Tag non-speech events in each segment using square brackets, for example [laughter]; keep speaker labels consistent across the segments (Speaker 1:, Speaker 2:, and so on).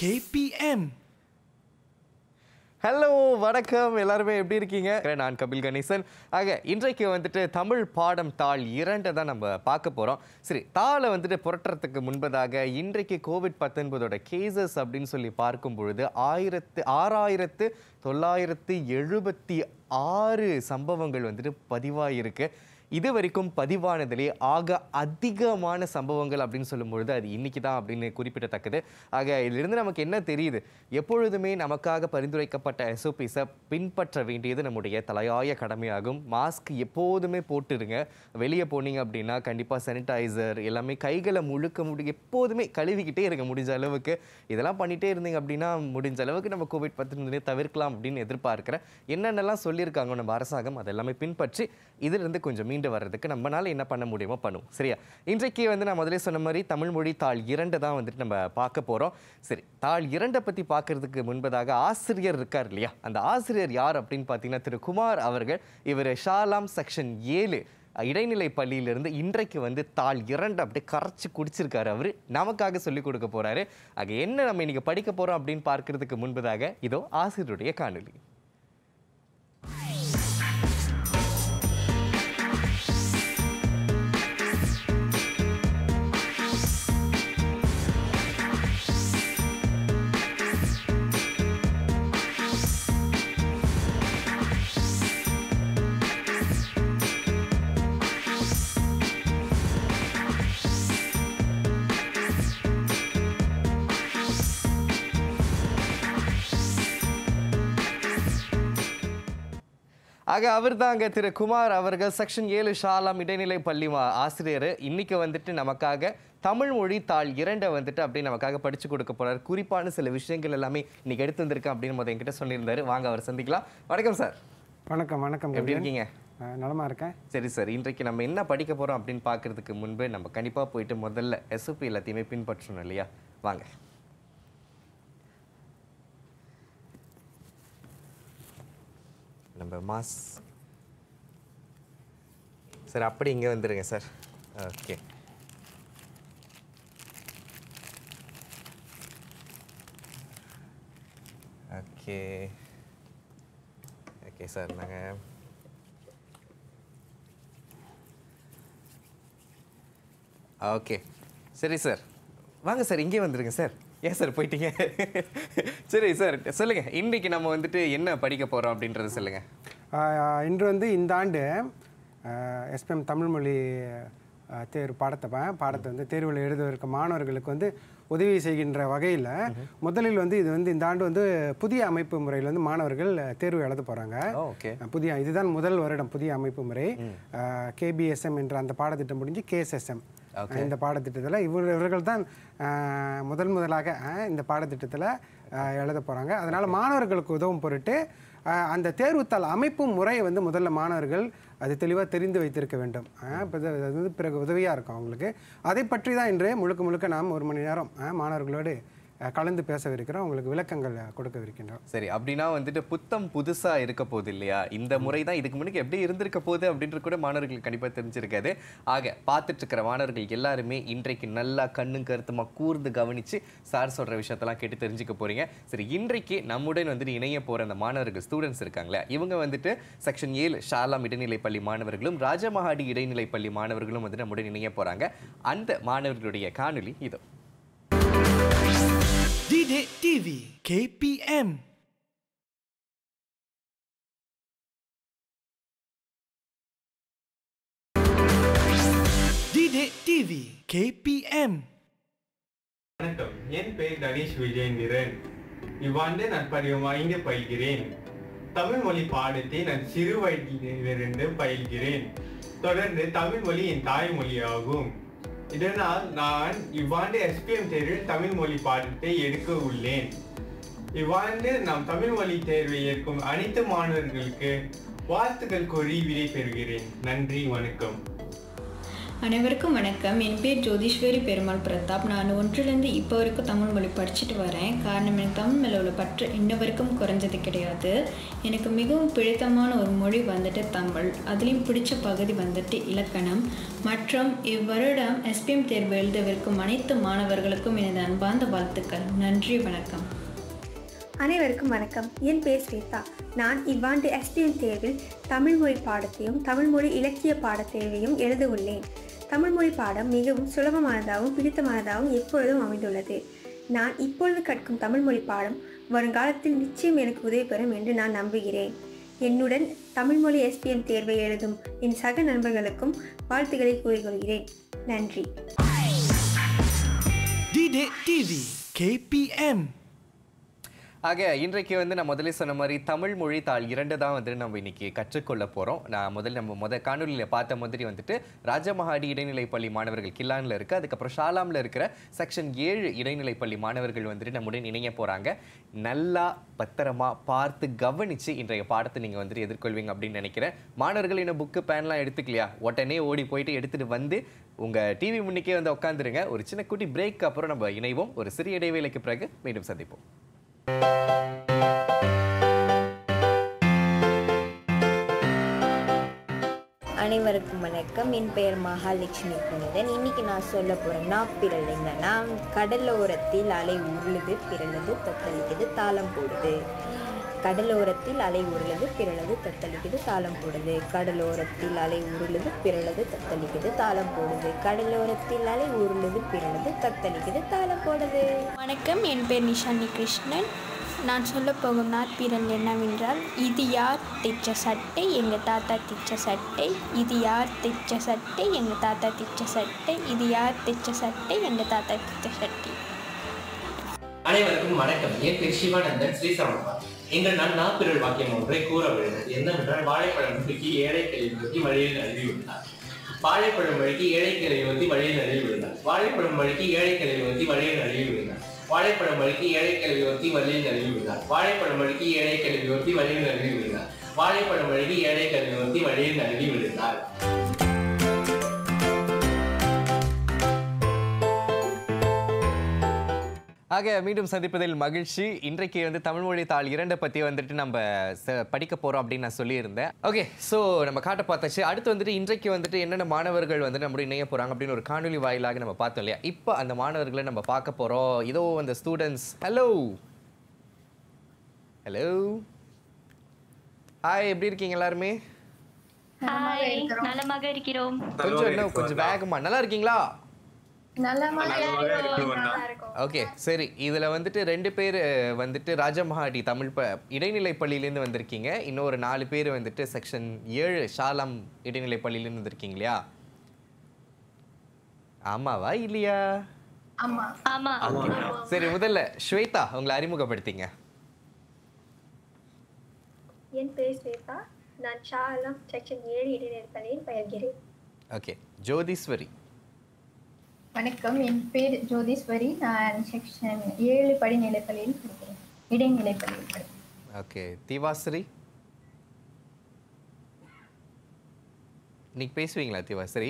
Speaker 1: KPM
Speaker 2: hello வணக்கம் எல்லாருமே எப்படி இருக்கீங்க நான் கபில் கணேசன் ஆக இன்றைக்கு வந்துட்டு தமிழ் பாடம் தாள் இரண்டை தான் நம்ம பார்க்க போகிறோம் சரி தாளை வந்துட்டு புரட்டுறதுக்கு முன்பதாக இன்றைக்கு கோவிட் பத்தொன்பதோட கேசஸ் அப்படின்னு சொல்லி பார்க்கும் பொழுது ஆயிரத்து ஆறாயிரத்து தொள்ளாயிரத்து எழுபத்தி ஆறு சம்பவங்கள் வந்துட்டு பதிவாயிருக்கு இது வரைக்கும் பதிவானதிலே ஆக அதிகமான சம்பவங்கள் அப்படின்னு சொல்லும்பொழுது அது இன்னைக்கு தான் அப்படின்னு குறிப்பிடத்தக்கது ஆக இதிலிருந்து நமக்கு என்ன தெரியுது எப்பொழுதுமே நமக்காக பரிந்துரைக்கப்பட்ட எஸ்ஓபிஸை பின்பற்ற வேண்டியது நம்முடைய தலையாய கடமையாகும் மாஸ்க் எப்போதுமே போட்டுருங்க வெளியே போனீங்க அப்படின்னா கண்டிப்பாக சானிடைசர் எல்லாமே கைகளை முழுக்க முடி எப்போதுமே கழுவிக்கிட்டே இருங்க முடிஞ்ச அளவுக்கு இதெல்லாம் பண்ணிகிட்டே இருந்தீங்க அப்படின்னா முடிஞ்ச அளவுக்கு நம்ம கோவிட் பத்தொன்பது தவிர்க்கலாம் அப்படின்னு எதிர்பார்க்குறேன் என்னென்னலாம் சொல்லியிருக்காங்க நம்ம அரசாங்கம் அதெல்லாமே பின்பற்றி இதிலிருந்து கொஞ்சம் மீண்டு வர்றதுக்கு நம்மளால் என்ன பண்ண முடியுமோ பண்ணுவோம் சரியா இன்றைக்கு வந்து நான் முதலே சொன்ன மாதிரி தமிழ் மொழி தாள் இரண்டு தான் வந்துட்டு நம்ம பார்க்க போகிறோம் சரி தாள் இரண்டை பற்றி பார்க்கறதுக்கு முன்பதாக ஆசிரியர் இருக்கார் இல்லையா அந்த ஆசிரியர் யார் அப்படின்னு பார்த்தீங்கன்னா திரு குமார் அவர்கள் இவர் ஷாலாம் செக்ஷன் ஏழு இடைநிலை பள்ளியிலிருந்து இன்றைக்கு வந்து தாள் இரண்டு அப்படியே கரைச்சி குடிச்சிருக்காரு அவர் நமக்காக சொல்லிக் கொடுக்க போறாரு ஆக என்ன நம்ம இன்னைக்கு படிக்க போறோம் அப்படின்னு பார்க்கறதுக்கு முன்பதாக இதோ ஆசிரியருடைய காணொலி ஆக அவர் தாங்க திரு குமார் அவர்கள் செக்ஷன் ஏழு ஷாலாம் இடைநிலை பள்ளி ஆசிரியர் இன்னைக்கு வந்துட்டு நமக்காக தமிழ் மொழி தாள் இரண்டை வந்துட்டு அப்படியே நமக்காக படித்து கொடுக்க போகிறார் குறிப்பான சில விஷயங்கள் எல்லாமே இன்னைக்கு எடுத்து வந்திருக்கேன் அப்படின்னு முதல் என்கிட்ட சொல்லியிருந்தாரு வாங்க அவர் சந்திக்கலாம் வணக்கம் சார்
Speaker 1: வணக்கம் வணக்கம் எப்படி இருக்கீங்க நலமாக இருக்கேன்
Speaker 2: சரி சார் இன்றைக்கு நம்ம என்ன படிக்க போகிறோம் அப்படின்னு பார்க்குறதுக்கு முன்பு நம்ம கண்டிப்பாக போயிட்டு முதல்ல எஸ்ஓபி எல்லாத்தையுமே பின்பற்றணும் இல்லையா வாங்க நம்ம மாஸ் சார் அப்படி இங்கே வந்துடுங்க sir okay okay okay sir நாங்கள் ஓகே சரி சார் வாங்க சார் இங்கே வந்துடுங்க சார் ஏன் சார் போயிட்டீங்க சரி சார் சொல்லுங்கள் இன்றைக்கு நம்ம வந்துட்டு என்ன படிக்க போகிறோம் அப்படின்றத
Speaker 1: சொல்லுங்கள் இன்று வந்து இந்த ஆண்டு எஸ்பிஎம் தமிழ்மொழி தேர்வு பாடத்தை பாடத்தை வந்து தேர்வில் எழுதுவதற்கு மாணவர்களுக்கு வந்து உதவி செய்கின்ற வகையில் முதலில் வந்து இது வந்து இந்த ஆண்டு வந்து புதிய அமைப்பு முறையில் வந்து மாணவர்கள் தேர்வு எழுத போகிறாங்க புதிய இதுதான் முதல் வருடம் புதிய அமைப்பு முறை கேபிஎஸ்எம் என்ற அந்த பாடத்திட்டம் முடிஞ்சு கேஎஸ்எஸ்எம் இந்த பாடத்திட்டத்தில் இவர் இவர்கள் தான் முதல் முதலாக இந்த பாடத்திட்டத்தில் எழுத போகிறாங்க அதனால் மாணவர்களுக்கு உதவும் பொருட்டு அந்த தேர்வுத்தாள் அமைப்பு முறை வந்து முதல்ல மாணவர்கள் அது தெளிவாக தெரிந்து வைத்திருக்க வேண்டும் அது வந்து பிறகு உதவியாக இருக்கும் அவங்களுக்கு அதை பற்றி தான் இன்று முழுக்க முழுக்க நாம் ஒரு மணி நேரம் மாணவர்களோடு கலந்து பேசவிருக்கிறோம் உங்களுக்கு விளக்கங்கள் கொடுக்கவிருக்கின்றோம்
Speaker 2: சரி அப்படின்னா வந்துட்டு புத்தம் புதுசாக இருக்க போகுது இல்லையா இந்த முறை தான் இதுக்கு முன்னாடி எப்படி இருந்திருக்க போகுது அப்படின்ட்டு கூட மாணவர்கள் கண்டிப்பாக தெரிஞ்சிருக்காது ஆக பார்த்துட்டு இருக்கிற மாணவர்கள் எல்லாருமே இன்றைக்கு நல்லா கண்ணும் கருத்துமாக கூர்ந்து கவனித்து சார் சொல்கிற விஷயத்தெல்லாம் கேட்டு தெரிஞ்சுக்க போகிறீங்க சரி இன்றைக்கு நம்முடன் வந்துட்டு இணைய போகிற அந்த மாணவர்கள் ஸ்டூடெண்ட்ஸ் இருக்காங்களே இவங்க வந்துட்டு செக்ஷன் ஏழு ஷாலாம் இடைநிலைப் பள்ளி மாணவர்களும் ராஜமஹாடி இடைநிலைப் பள்ளி மாணவர்களும் வந்துட்டு நம்முடன் இணைய போகிறாங்க அந்த மாணவர்களுடைய காணொலி இதோ
Speaker 1: Didik TV KPM Didik TV KPM என் பெயர் கணேஷ் விஜயந்திரன் இவ்வாண்டு நான் பருவமாய்ந்து பயில்கிறேன் தமிழ் பாடத்தை நான் சிறு வயதிலிருந்து பயில்கிறேன் தொடர்ந்து தமிழ் என் தாய்மொழியாகும் இதனால் நான் இவ்வாண்டு எஸ்பிஎம் தேர்வில் தமிழ் மொழி பாடத்தை எடுக்க உள்ளேன் இவ்வாண்டு நாம் தமிழ் மொழி தேர்வை ஏற்கும் அனைத்து மாணவர்களுக்கு வாழ்த்துக்கள் கூறி விடை பெறுகிறேன் நன்றி வணக்கம்
Speaker 3: அனைவருக்கும் வணக்கம் என் பேர் ஜோதீஸ்வரி பெருமாள் பிரதாப் நான் ஒன்றிலிருந்து இப்போ வரைக்கும் தமிழ் மொழி படிச்சுட்டு வரேன் காரணம் எனக்கு தமிழ் மேலே உள்ள பற்று இன்ன வரைக்கும் குறைஞ்சது கிடையாது எனக்கு மிகவும் பிடித்தமான ஒரு மொழி வந்துட்டு தமிழ் அதுலேயும் பிடிச்ச பகுதி வந்துட்டு இலக்கணம் மற்றும் இவ்வருடம் எஸ்பிஎம் தேர்வு எழுதவிருக்கும் அனைத்து மாணவர்களுக்கும் எனது அன்பார்ந்த வாழ்த்துக்கள் நன்றி வணக்கம் அனைவருக்கும் வணக்கம் என் பேர் ஸ்வேதா நான் இவ்வாண்டு எஸ்பிஎம் தேர்வில் தமிழ் மொழி பாடத்தையும் தமிழ் மொழி இலக்கிய பாடத்தேர்வையும் எழுத உள்ளேன் தமிழ்மொழி பாடம் மிகவும் சுலபமானதாகவும் பிடித்தமானதாகவும் எப்பொழுதும் அமைந்துள்ளது நான் இப்பொழுது கற்கும் தமிழ்மொழி பாடம் வருங்காலத்தில் நிச்சயம் எனக்கு உதவி பெறும் என்று நான் நம்புகிறேன் என்னுடன் தமிழ்மொழி எஸ்பிஎம் தேர்வை எழுதும் என் சக நண்பர்களுக்கும் வாழ்த்துக்களை கூறிக்கொள்கிறேன் நன்றி
Speaker 1: டிவி கேபிஎம்
Speaker 2: ஆக இன்றைக்கு வந்து நான் முதலே சொன்ன மாதிரி தமிழ் மொழி தாள் இரண்டு தான் வந்து நம்ம இன்னைக்கு கற்றுக்கொள்ள போகிறோம் நான் முதல்ல நம்ம முத காணொலியில் பார்த்த மாதிரி வந்துட்டு ராஜமஹாடி இடைநிலை பள்ளி மாணவர்கள் கில்லானில் இருக்குது அதுக்கப்புறம் ஷாலாமில் இருக்கிற செக்ஷன் ஏழு இடைநிலை பள்ளி மாணவர்கள் வந்துட்டு நம்முடன் இணைய போகிறாங்க நல்லா பத்திரமா பார்த்து கவனித்து இன்றைய பாடத்தை நீங்கள் வந்துட்டு எதிர்கொள்வீங்க அப்படின்னு நினைக்கிறேன் மாணவர்கள் இன்னும் புக்கு பேன்லாம் எடுத்துக்கலையா உடனே ஓடி போயிட்டு எடுத்துகிட்டு வந்து உங்கள் டிவி முன்னிக்கே வந்து உட்காந்துருங்க ஒரு சின்ன குட்டி பிரேக் அப்புறம் நம்ம இணைவோம் ஒரு சிறிய இடைவேளைக்கு பிறகு மீண்டும் சந்திப்போம்
Speaker 3: அனைவருக்கும் வணக்கம் என் பெயர் மகாலட்சுமி புனிதன் இன்னைக்கு நான் சொல்ல போகிறேன் நான் பிறல் என்னன்னா கடலோரத்தில் அலை உருளுது பிறழுது தத்தளிக்குது தாளம் போடுது கடலோரத்தில் அலை உருளது பிறளது தத்தளிக்குது தாளம் போடுது கடலோரத்தில் அலை உருளது பிறளது தத்தளிக்குது தாளம் போடுது கடலோரத்தில் அலை உருளது பிறளது தத்தளிக்குது தாளம் போடுது வணக்கம் என் பேர் நிஷானி கிருஷ்ணன் நான் சொல்ல போகும் நாற்பிரல் என்னவென்றால் இது யார் தைச்ச சட்டை எங்கள் தாத்தா தைச்ச சட்டை இது யார் தைச்ச சட்டை எங்கள் தாத்தா தைச்ச சட்டை இது யார் தைச்ச சட்டை எங்கள் தாத்தா தைச்ச சட்டை
Speaker 2: அனைவருக்கும் வணக்கம் என் பேர் சிவானந்தன் ஸ்ரீசாமன் எங்கள் நான் நாப்பிரல் வாக்கியம் ஒன்றை கூற வேண்டும் என்னவென்றால் வாழைப்பழம் தூக்கி ஏழை
Speaker 1: கையை நோக்கி வழியில் நழுவி விட்டார் வாழைப்பழம் வழிக்கு ஏழை கிளை வழியில் நழுவி விழுந்தார் வாழைப்பழம் வழிக்கு ஏழை கிளை வழியில் நழுவி விழுந்தார் வாழைப்பழம் வழிக்கு ஏழை கிளவி வழியில் நழுவி விழுந்தார்
Speaker 2: வாழைப்பழம் வழிக்கு ஏழை கிளவி ஒருத்தி வழியில் நழுவி விழுந்தார் வாழைப்பழம் வழிக்கு ஏழை கிளவி ஒருத்தி வழியில் நழுவி விழுந்தார் ஆக மீண்டும் சந்திப்பதில் மகிழ்ச்சி இன்றைக்கு வந்து தமிழ் மொழி தாள் இரண்டை பற்றி வந்துட்டு நம்ம படிக்க போகிறோம் அப்படின்னு நான் சொல்லியிருந்தேன் ஓகே ஸோ நம்ம காட்ட பார்த்தாச்சு அடுத்து வந்துட்டு இன்றைக்கு வந்துட்டு என்னென்ன மாணவர்கள் வந்து நம்ம இணைய போகிறாங்க அப்படின்னு ஒரு காணொலி வாயிலாக நம்ம பார்த்தோம் இல்லையா இப்போ அந்த மாணவர்களை நம்ம பார்க்க போகிறோம் இதோ அந்த ஸ்டூடெண்ட்ஸ் ஹலோ ஹலோ ஹாய் எப்படி இருக்கீங்க எல்லாருமே
Speaker 3: நலமாக இருக்கிறோம்
Speaker 2: கொஞ்சம் என்ன கொஞ்சம் வேகமா நல்லா இருக்கீங்களா ஓகே சரி இதில் வந்துட்டு ரெண்டு பேர் வந்துட்டு ராஜமஹாடி தமிழ் ப இடைநிலை பள்ளியிலேருந்து வந்திருக்கீங்க இன்னொரு நாலு பேர் வந்துட்டு செக்ஷன் ஏழு ஷாலாம் இடைநிலை பள்ளியிலேருந்து வந்திருக்கீங்க இல்லையா ஆமாவா இல்லையா சரி முதல்ல ஸ்வேதா உங்களை அறிமுகப்படுத்திங்க
Speaker 3: என் பேர் ஸ்வேதா நான் ஷாலாம் செக்ஷன் ஏழு இடைநிலை பள்ளியில் பயில்கிறேன்
Speaker 2: ஓகே ஜோதிஸ்வரி
Speaker 3: வணக்கம் என் பேர் ஜோதீஸ்வரி நான் செக்ஷன் ஏழு படிநிலை பள்ளியில் படிக்கிறேன் இடைநிலை பள்ளியில் படிக்கிறேன்
Speaker 2: ஓகே தீவாஸ்ரீ இன்னைக்கு பேசுவீங்களா தீவாஸ்ரீ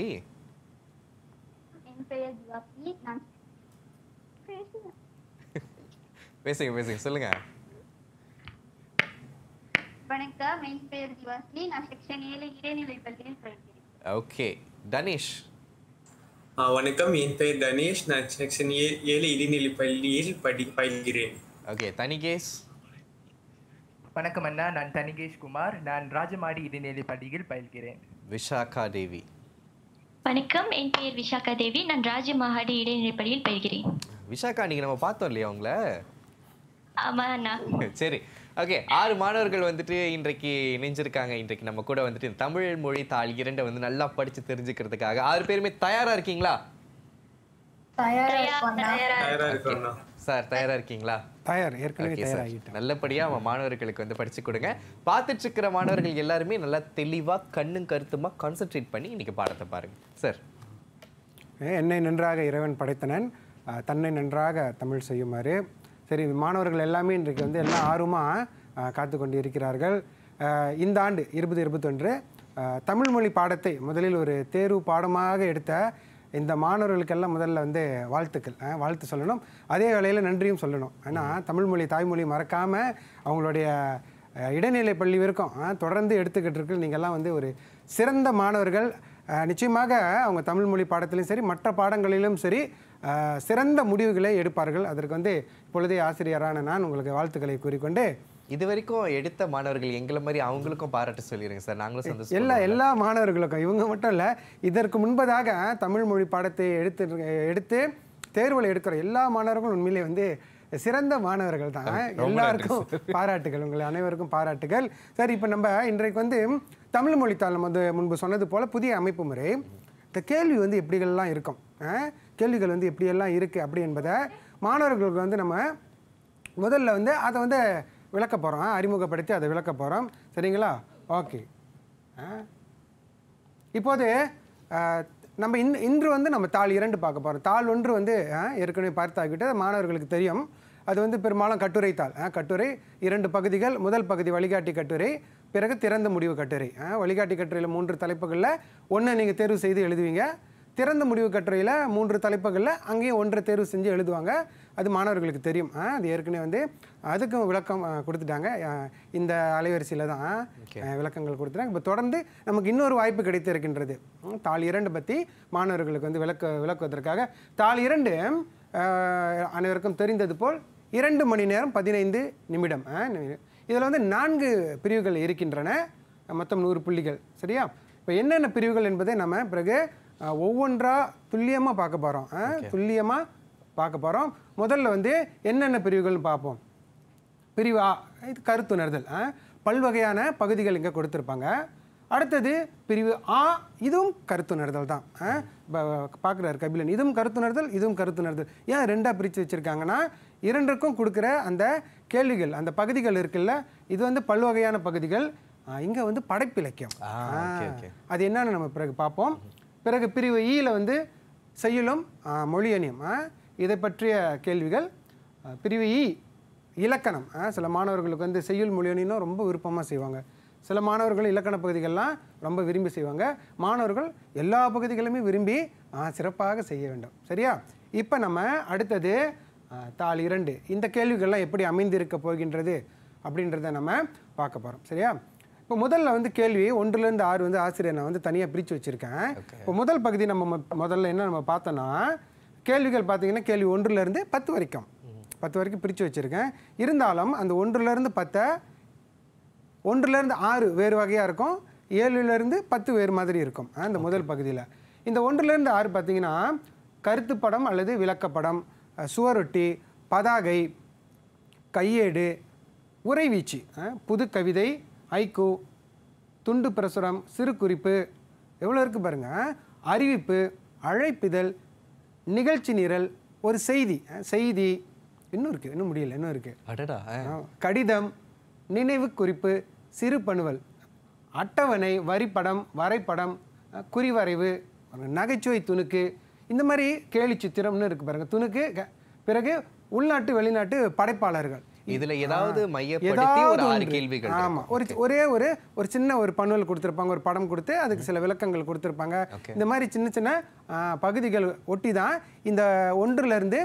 Speaker 3: என் பெயர் திவாஸ்ரீ நான் பேசுங்க
Speaker 2: பேசுங்க சொல்லுங்க
Speaker 3: வணக்கம் என் பெயர் திவாஸ்ரீ நான் செக்ஷன் ஏழு இடைநிலை பள்ளியில் படிக்கிறேன்
Speaker 2: ஓகே தனேஷ் வணக்கம் என் பெயர் தனேஷ் நான் செக்ஷன் ஏ ஏழு இடைநிலை பள்ளியில் படி பயில்கிறேன் ஓகே தனிகேஷ் வணக்கம் அண்ணா நான் தனிகேஷ் குமார் நான் ராஜமாடி இடைநிலை பள்ளியில் பயில்கிறேன் விஷாகா தேவி
Speaker 3: வணக்கம் என் பெயர் விஷாகா தேவி நான் ராஜமாடி இடைநிலை பள்ளியில் பயில்கிறேன்
Speaker 2: விஷாகா நீங்கள் நம்ம பார்த்தோம் இல்லையா உங்களை
Speaker 3: [laughs]
Speaker 2: சரி ஓகே ஆறு மாணவர்கள் வந்துட்டு இன்றைக்கு இணைஞ்சிருக்காங்க இன்றைக்கு நம்ம கூட வந்துட்டு தமிழ் மொழி தாள் இரண்டை வந்து நல்லா படிச்சு தெரிஞ்சுக்கிறதுக்காக ஆறு பேருமே தயாரா இருக்கீங்களா சார் தயாரா இருக்கீங்களா
Speaker 1: தயார் ஏற்கனவே தயாராகிட்டு
Speaker 2: நல்லபடியாக அவன் மாணவர்களுக்கு வந்து படிச்சு கொடுங்க பார்த்துட்டு இருக்கிற மாணவர்கள் எல்லாருமே நல்லா தெளிவாக கண்ணும் கருத்துமா கான்சென்ட்ரேட் பண்ணி இன்னைக்கு பாடத்தை பாருங்க சார்
Speaker 1: என்னை நன்றாக இறைவன் படைத்தனன் தன்னை நன்றாக தமிழ் செய்யுமாறு சரி மாணவர்கள் எல்லாமே இன்றைக்கு வந்து எல்லாம் ஆர்வமாக காத்து கொண்டு இருக்கிறார்கள் இந்த ஆண்டு இருபது இருபத்தொன்று தமிழ்மொழி பாடத்தை முதலில் ஒரு தேர்வு பாடமாக எடுத்த இந்த மாணவர்களுக்கெல்லாம் முதல்ல வந்து வாழ்த்துக்கள் வாழ்த்து சொல்லணும் அதே வேளையில் நன்றியும் சொல்லணும் ஏன்னா தமிழ்மொழி தாய்மொழி மறக்காமல் அவங்களுடைய இடைநிலை பள்ளி வரைக்கும் தொடர்ந்து எடுத்துக்கிட்டு இருக்கு நீங்கள்லாம் வந்து ஒரு சிறந்த மாணவர்கள் நிச்சயமாக அவங்க தமிழ்மொழி பாடத்திலையும் சரி மற்ற பாடங்களிலும் சரி சிறந்த முடிவுகளை எடுப்பார்கள் அதற்கு வந்து இப்பொழுதே ஆசிரியரான நான் உங்களுக்கு வாழ்த்துக்களை கூறிக்கொண்டு
Speaker 2: இது வரைக்கும் எடுத்த மாணவர்கள் எங்களை மாதிரி அவங்களுக்கும் பாராட்டு சொல்லிடுங்க சார் நாங்களும் சந்தோஷம் எல்லா எல்லா
Speaker 1: மாணவர்களுக்கும் இவங்க மட்டும் இல்லை இதற்கு முன்பதாக தமிழ் மொழி பாடத்தை எடுத்து எடுத்து தேர்வில் எடுக்கிற எல்லா மாணவர்களும் உண்மையிலே வந்து சிறந்த மாணவர்கள் தான் எல்லாருக்கும் [laughs] பாராட்டுகள் உங்களை அனைவருக்கும் பாராட்டுகள் சரி இப்போ நம்ம இன்றைக்கு வந்து தமிழ் மொழித்தாள் நம்ம வந்து முன்பு சொன்னது போல் புதிய அமைப்பு முறை இந்த கேள்வி வந்து எப்படிகள்லாம் இருக்கும் கேள்விகள் வந்து எப்படியெல்லாம் இருக்குது அப்படி என்பதை மாணவர்களுக்கு வந்து நம்ம முதல்ல வந்து அதை வந்து விளக்க போகிறோம் அறிமுகப்படுத்தி அதை விளக்க போகிறோம் சரிங்களா ஓகே இப்போது நம்ம இன் இன்று வந்து நம்ம தாள் இரண்டு பார்க்க போகிறோம் தாள் ஒன்று வந்து ஏற்கனவே பார்த்தாக்கிட்டு மாணவர்களுக்கு தெரியும் அது வந்து பெரும்பாலும் கட்டுரை தாள் கட்டுரை இரண்டு பகுதிகள் முதல் பகுதி வழிகாட்டி கட்டுரை பிறகு திறந்த முடிவு கட்டுரை வழிகாட்டி கட்டுரையில் மூன்று தலைப்புகளில் ஒன்று நீங்கள் தேர்வு செய்து எழுதுவீங்க திறந்த முடிவு கட்டுரையில் மூன்று தலைப்புகளில் அங்கேயும் ஒன்றை தேர்வு செஞ்சு எழுதுவாங்க அது மாணவர்களுக்கு தெரியும் அது ஏற்கனவே வந்து அதுக்கும் விளக்கம் கொடுத்துட்டாங்க இந்த அலைவரிசையில் தான் விளக்கங்கள் கொடுத்துட்டாங்க இப்போ தொடர்ந்து நமக்கு இன்னொரு வாய்ப்பு கிடைத்திருக்கின்றது தாள் இரண்டு பற்றி மாணவர்களுக்கு வந்து விளக்கு விளக்குவதற்காக தாள் இரண்டு அனைவருக்கும் தெரிந்தது போல் இரண்டு மணி நேரம் பதினைந்து நிமிடம் இதில் வந்து நான்கு பிரிவுகள் இருக்கின்றன மொத்தம் நூறு புள்ளிகள் சரியா இப்போ என்னென்ன பிரிவுகள் என்பதை நம்ம பிறகு ஒவ்வொன்றா துல்லியமாக பார்க்க போகிறோம் துல்லியமாக பார்க்க போகிறோம் முதல்ல வந்து என்னென்ன பிரிவுகள்னு பார்ப்போம் பிரிவு ஆ இது கருத்துணர்தல் பல்வகையான பகுதிகள் இங்கே கொடுத்துருப்பாங்க அடுத்தது பிரிவு ஆ இதுவும் கருத்துணர்தல் தான் பார்க்குறாரு கபிலன் இதுவும் கருத்துணர்தல் இதுவும் கருத்துணர்தல் ஏன் ரெண்டாக பிரித்து வச்சுருக்காங்கன்னா இரண்டுக்கும் கொடுக்குற அந்த கேள்விகள் அந்த பகுதிகள் இருக்குல்ல இது வந்து பல்வகையான பகுதிகள் இங்கே வந்து படைப்பிலக்கியம் அது என்னென்னு நம்ம பிறகு பார்ப்போம் பிறகு பிரிவு ஈயில் e வந்து செய்யுளும் மொழியணியும் இதை பற்றிய கேள்விகள் பிரிவு ஈ e, இலக்கணம் சில மாணவர்களுக்கு வந்து செய்யுள் மொழியணினா ரொம்ப விருப்பமாக செய்வாங்க சில மாணவர்கள் இலக்கண பகுதிகள்லாம் ரொம்ப விரும்பி செய்வாங்க மாணவர்கள் எல்லா பகுதிகளுமே விரும்பி சிறப்பாக செய்ய வேண்டும் சரியா இப்போ நம்ம அடுத்தது தாள் இரண்டு இந்த கேள்விகள்லாம் எப்படி அமைந்திருக்க போகின்றது அப்படின்றத நம்ம பார்க்க போகிறோம் சரியா இப்போ முதல்ல வந்து கேள்வி ஒன்றுலேருந்து ஆறு வந்து ஆசிரியர் நான் வந்து தனியாக பிரித்து வச்சுருக்கேன் இப்போ முதல் பகுதி நம்ம முதல்ல என்ன நம்ம பார்த்தோன்னா கேள்விகள் பார்த்தீங்கன்னா கேள்வி ஒன்றுலேருந்து பத்து வரைக்கும் பத்து வரைக்கும் பிரித்து வச்சுருக்கேன் இருந்தாலும் அந்த ஒன்றுலேருந்து பத்தை ஒன்றுலேருந்து ஆறு வேறு வகையாக இருக்கும் ஏழுலேருந்து பத்து வேறு மாதிரி இருக்கும் அந்த முதல் பகுதியில் இந்த ஒன்றுலேருந்து ஆறு பார்த்தீங்கன்னா கருத்துப்படம் அல்லது விளக்கப்படம் சுவரொட்டி பதாகை கையேடு உறைவீச்சு புது கவிதை ஐக்கூ துண்டு பிரசுரம் சிறு குறிப்பு எவ்வளோ இருக்குது பாருங்கள் அறிவிப்பு அழைப்பிதழ் நிகழ்ச்சி நிரல் ஒரு செய்தி செய்தி இன்னும் இருக்குது இன்னும் முடியல இன்னும் இருக்குது கடிதம் நினைவு குறிப்பு சிறு பணுவல் அட்டவணை வரிப்படம் வரைபடம் குறிவரைவு நகைச்சுவை துணுக்கு இந்த மாதிரி கேலி சித்திரம்னு இருக்குது பாருங்கள் துணுக்கு பிறகு உள்நாட்டு வெளிநாட்டு படைப்பாளர்கள் இதுல ஏதாவது மையப்படுத்தி ஒரு கேள்விகள் ஆமா ஒரு ஒரே ஒரு ஒரு சின்ன ஒரு பணுவல் கொடுத்துருப்பாங்க ஒரு படம் கொடுத்து அதுக்கு சில விளக்கங்கள் கொடுத்துருப்பாங்க இந்த மாதிரி சின்ன சின்ன பகுதிகள் ஒட்டி தான் இந்த ஒன்றுல இருந்து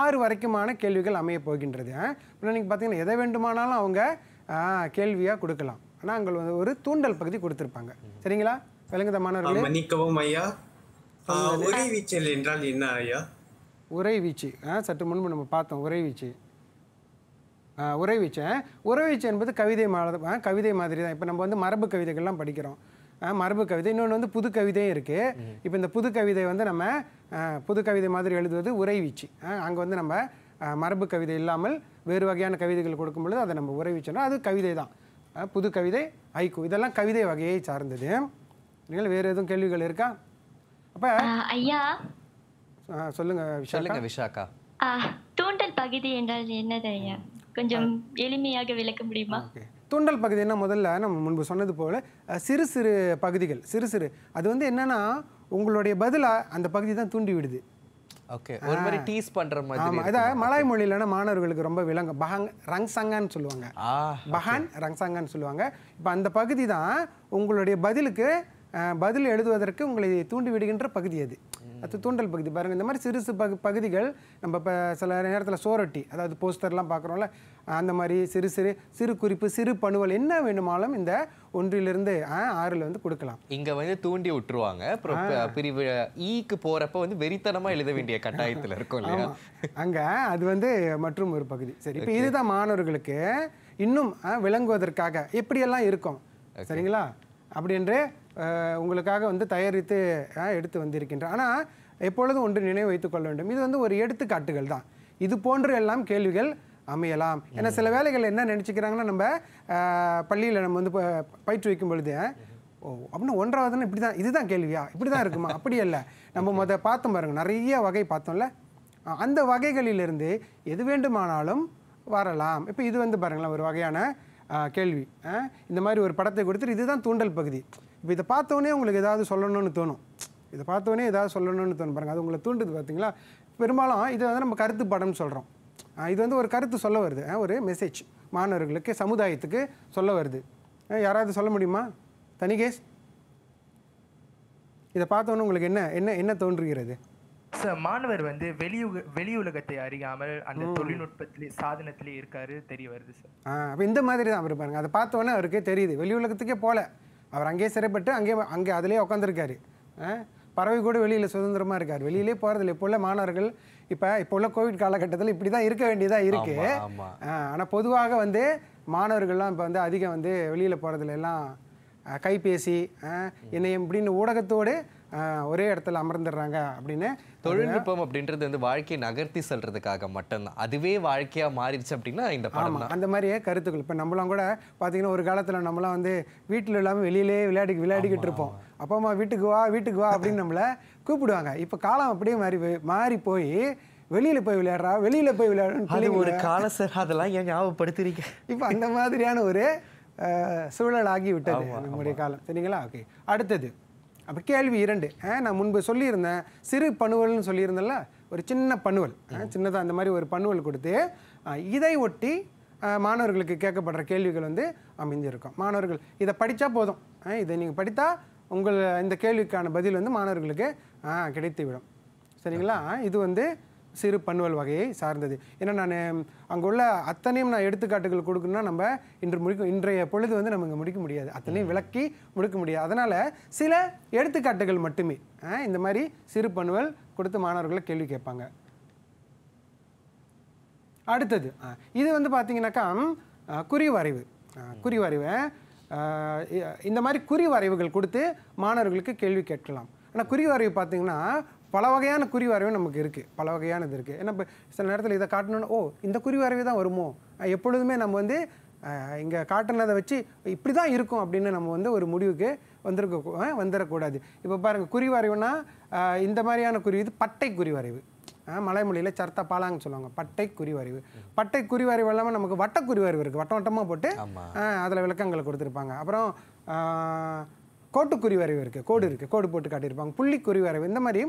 Speaker 1: ஆறு வரைக்குமான கேள்விகள் அமைய போகின்றது இன்னைக்கு பார்த்தீங்கன்னா எதை வேண்டுமானாலும் அவங்க கேள்வியாக கொடுக்கலாம் ஆனால் அங்க வந்து ஒரு தூண்டல் பகுதி கொடுத்துருப்பாங்க சரிங்களா விளங்குத மன்னிக்கவும் ஐயா உரை வீச்சல்
Speaker 2: என்றால் என்ன ஐயா
Speaker 1: உரை வீச்சு சற்று முன்பு நம்ம பார்த்தோம் உரை வீச்சு உரைவீச்சேன் உரைவீச்சு என்பது கவிதை மாதிரி கவிதை மாதிரி தான் இப்போ நம்ம வந்து மரபு கவிதைகள்லாம் படிக்கிறோம் மரபு கவிதை இன்னொன்று வந்து புது கவிதையும் இருக்குது இப்போ இந்த புது கவிதை வந்து நம்ம புது கவிதை மாதிரி எழுதுவது உறைவீச்சு அங்கே வந்து நம்ம மரபு கவிதை இல்லாமல் வேறு வகையான கவிதைகள் கொடுக்கும் பொழுது அதை நம்ம உரைவீச்சோம்னா அது கவிதை தான் புது கவிதை ஐக்கு இதெல்லாம் கவிதை வகையை சார்ந்தது நீங்கள் வேறு எதுவும் கேள்விகள் இருக்கா அப்போ ஐயா சொல்லுங்க விஷாலுங்க விஷாக்கா
Speaker 3: தூண்டல் பகுதி என்றால் என்னது ஐயா கொஞ்சம் எளிமையாக விளக்க முடியுமா
Speaker 1: தூண்டல் பகுதினா முதல்ல நம்ம முன்பு சொன்னது போல சிறு சிறு பகுதிகள் சிறு சிறு அது வந்து என்னன்னா உங்களுடைய பதிலா அந்த பகுதி தான் தூண்டி விடுது ஓகே ஒரு மாதிரி
Speaker 2: டீஸ் பண்ற மாதிரி ஆமா இத
Speaker 1: மலாய் மொழியிலனா மாணவர்களுக்கு ரொம்ப விளங்க பஹாங் ரங்சங்கான்னு சொல்லுவாங்க பஹான் ரங்சங்கான்னு சொல்லுவாங்க இப்போ அந்த பகுதி தான் உங்களுடைய பதிலுக்கு பதில் எழுதுவதற்கு உங்களை தூண்டி விடுகின்ற பகுதி அது அது தூண்டல் பகுதி பாருங்கள் இந்த மாதிரி சிறு பகு பகுதிகள் நம்ம இப்போ சில நேரத்தில் சோரட்டி அதாவது போஸ்டர்லாம் பார்க்குறோம்ல அந்த மாதிரி சிறு சிறு சிறு குறிப்பு சிறு பணுவல் என்ன வேணுமாலும் இந்த ஒன்றிலிருந்து ஆறில் வந்து கொடுக்கலாம்
Speaker 2: இங்கே வந்து தூண்டி விட்டுருவாங்க அப்புறம் பிரிவு ஈக்கு போகிறப்ப வந்து வெறித்தனமாக எழுத வேண்டிய கட்டாயத்தில் இருக்கும் இல்லையா
Speaker 1: அங்கே அது வந்து மற்றும் ஒரு பகுதி சரி இப்போ இதுதான் மாணவர்களுக்கு இன்னும் விளங்குவதற்காக எப்படியெல்லாம் இருக்கும் சரிங்களா அப்படின்ற உங்களுக்காக வந்து தயாரித்து எடுத்து வந்திருக்கின்றேன் ஆனால் எப்பொழுதும் ஒன்று நினைவு வைத்துக் கொள்ள வேண்டும் இது வந்து ஒரு எடுத்துக்காட்டுகள் தான் இது போன்ற எல்லாம் கேள்விகள் அமையலாம் ஏன்னா சில வேலைகள் என்ன நினச்சிக்கிறாங்கன்னா நம்ம பள்ளியில் நம்ம வந்து பயிற்றுவிக்கும் பொழுது ஓ அப்படின்னு ஒன்றாவதுன்னு இப்படி தான் இதுதான் கேள்வியா இப்படி தான் இருக்குமா அப்படி இல்லை நம்ம முத பார்த்தோம் பாருங்கள் நிறைய வகை பார்த்தோம்ல அந்த வகைகளிலிருந்து எது வேண்டுமானாலும் வரலாம் இப்போ இது வந்து பாருங்களேன் ஒரு வகையான கேள்வி இந்த மாதிரி ஒரு படத்தை கொடுத்துட்டு இதுதான் தூண்டல் பகுதி இப்போ இதை பார்த்தோன்னே உங்களுக்கு ஏதாவது சொல்லணும்னு தோணும் இதை பார்த்தோன்னே ஏதாவது சொல்லணும்னு தோணும் பாருங்கள் அது உங்களை தூண்டுது பார்த்தீங்களா பெரும்பாலும் இது வந்து நம்ம கருத்து படம்னு சொல்கிறோம் இது வந்து ஒரு கருத்து சொல்ல வருது ஒரு மெசேஜ் மாணவர்களுக்கு சமுதாயத்துக்கு சொல்ல வருது யாராவது சொல்ல முடியுமா தனிகேஷ் இதை பார்த்தோன்னு உங்களுக்கு என்ன என்ன என்ன தோன்றுகிறது
Speaker 2: மாணவர் வந்து வெளியு வெளி உலகத்தை அறியாமல் அந்த தொழில்நுட்பத்திலே சாதனத்திலே இருக்காரு தெரிய வருது சார்
Speaker 1: அப்போ இந்த மாதிரி தான் அவர் பாருங்க அதை பார்த்தோன்னே அவருக்கு தெரியுது வெளி உலகத்துக்கே போகல அவர் அங்கேயே சிறைப்பட்டு அங்கே அங்கே அதிலே உட்காந்துருக்காரு பறவை கூட வெளியில் சுதந்திரமாக இருக்கார் வெளியிலே போகிறதில்ல இப்போ உள்ள மாணவர்கள் இப்போ இப்போ உள்ள கோவிட் காலகட்டத்தில் இப்படி தான் இருக்க வேண்டியதாக இருக்குது ஆனால் பொதுவாக வந்து மாணவர்கள்லாம் இப்போ வந்து அதிகம் வந்து வெளியில் போகிறதுல எல்லாம் கைபேசி என்னை இப்படின்னு ஊடகத்தோடு ஒரே இடத்துல அமர்ந்துடுறாங்க அப்படின்னு தொழில்நுட்பம்
Speaker 2: அப்படின்றது வந்து வாழ்க்கையை நகர்த்தி செல்றதுக்காக மட்டும்தான் அதுவே வாழ்க்கையாக மாறிடுச்சு அப்படின்னா இந்த படம் அந்த
Speaker 1: மாதிரியே கருத்துக்கள் இப்போ நம்மளாம் கூட பார்த்தீங்கன்னா ஒரு காலத்தில் நம்மளாம் வந்து வீட்டில் இல்லாமல் வெளியிலே விளையாடி விளையாடிக்கிட்டு இருப்போம் அப்பா அம்மா வீட்டுக்கு வா வீட்டுக்கு வா அப்படின்னு நம்மளை கூப்பிடுவாங்க இப்போ காலம் அப்படியே மாறி மாறி போய் வெளியில போய் விளையாடுறா வெளியில போய் விளையாடுறா ஒரு கால
Speaker 2: சார் அதெல்லாம் ஏன்
Speaker 1: ஞாபகப்படுத்துறீங்க இப்போ அந்த மாதிரியான ஒரு சூழல் ஆகிவிட்டது நம்முடைய காலம் சரிங்களா ஓகே அடுத்தது அப்போ கேள்வி இரண்டு நான் முன்பு சொல்லியிருந்தேன் சிறு பணுவல்னு சொல்லியிருந்தேன்ல ஒரு சின்ன பணுவல் சின்னதாக அந்த மாதிரி ஒரு பணுவல் கொடுத்து இதை ஒட்டி மாணவர்களுக்கு கேட்கப்படுற கேள்விகள் வந்து அமைஞ்சிருக்கும் மாணவர்கள் இதை படித்தா போதும் இதை நீங்கள் படித்தா உங்கள் இந்த கேள்விக்கான பதில் வந்து மாணவர்களுக்கு கிடைத்துவிடும் சரிங்களா இது வந்து சிறு பன்வல் வகையை சார்ந்தது ஏன்னா நான் அங்குள்ள அத்தனையும் நான் எடுத்துக்காட்டுகள் கொடுக்கணும்னா நம்ம இன்று முடிக்கும் இன்றைய பொழுது வந்து நம்ம இங்கே முடிக்க முடியாது அத்தனையும் விளக்கி முடிக்க முடியாது அதனால் சில எடுத்துக்காட்டுகள் மட்டுமே இந்த மாதிரி சிறு பன்வல் கொடுத்து மாணவர்களை கேள்வி கேட்பாங்க அடுத்தது இது வந்து பார்த்தீங்கன்னாக்கா குறி வரைவு இந்த மாதிரி குறிவரைவுகள் கொடுத்து மாணவர்களுக்கு கேள்வி கேட்கலாம் ஆனால் குறி வரைவு பார்த்தீங்கன்னா பல வகையான குருவாரவும் நமக்கு இருக்குது பல வகையானது இருக்குது ஏன்னா இப்போ சில நேரத்தில் இதை காட்டணும்னா ஓ இந்த குருவாரவே தான் வருமோ எப்பொழுதுமே நம்ம வந்து இங்கே காட்டுனதை வச்சு இப்படி தான் இருக்கும் அப்படின்னு நம்ம வந்து ஒரு முடிவுக்கு வந்திருக்க வந்துடக்கூடாது இப்போ பாருங்கள் வரைவுனா இந்த மாதிரியான குருவி இது பட்டை குருவாரைவு மலைமொழியில் சர்த்தா பாலாங்கன்னு சொல்லுவாங்க பட்டை வரைவு பட்டை குறி வரைவு இல்லாமல் நமக்கு வட்ட வரைவு இருக்குது வட்ட வட்டமாக போட்டு அதில் விளக்கங்களை கொடுத்துருப்பாங்க அப்புறம் கோட்டுக்குறி வரைவு இருக்குது கோடு இருக்குது கோடு போட்டு காட்டியிருப்பாங்க புள்ளி வரைவு இந்த மாதிரி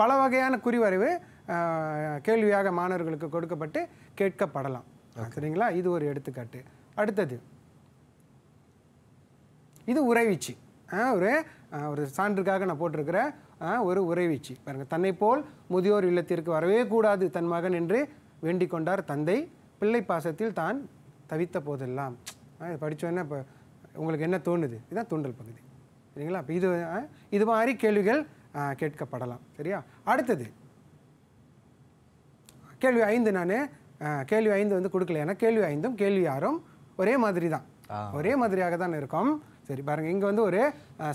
Speaker 1: பல வகையான குறிவரைவு கேள்வியாக மாணவர்களுக்கு கொடுக்கப்பட்டு கேட்கப்படலாம் சரிங்களா இது ஒரு எடுத்துக்காட்டு அடுத்தது இது உறைவீச்சு ஒரு ஒரு சான்றுக்காக நான் போட்டிருக்கிற ஒரு உறைவீச்சு பாருங்கள் தன்னை போல் முதியோர் இல்லத்திற்கு வரவே கூடாது தன் மகன் என்று வேண்டிக் கொண்டார் தந்தை பிள்ளை பாசத்தில் தான் தவித்த போதெல்லாம் படித்தோன்னே இப்போ உங்களுக்கு என்ன தோணுது இதுதான் தூண்டல் பகுதி சரிங்களா இப்போ இது இது மாதிரி கேள்விகள் கேட்கப்படலாம் சரியா அடுத்தது கேள்வி ஐந்து நான் கேள்வி ஐந்து வந்து கொடுக்கல ஏன்னா கேள்வி ஐந்தும் கேள்வி ஆறும் ஒரே மாதிரி தான் ஒரே மாதிரியாக தான் இருக்கும் சரி பாருங்கள் இங்கே வந்து ஒரு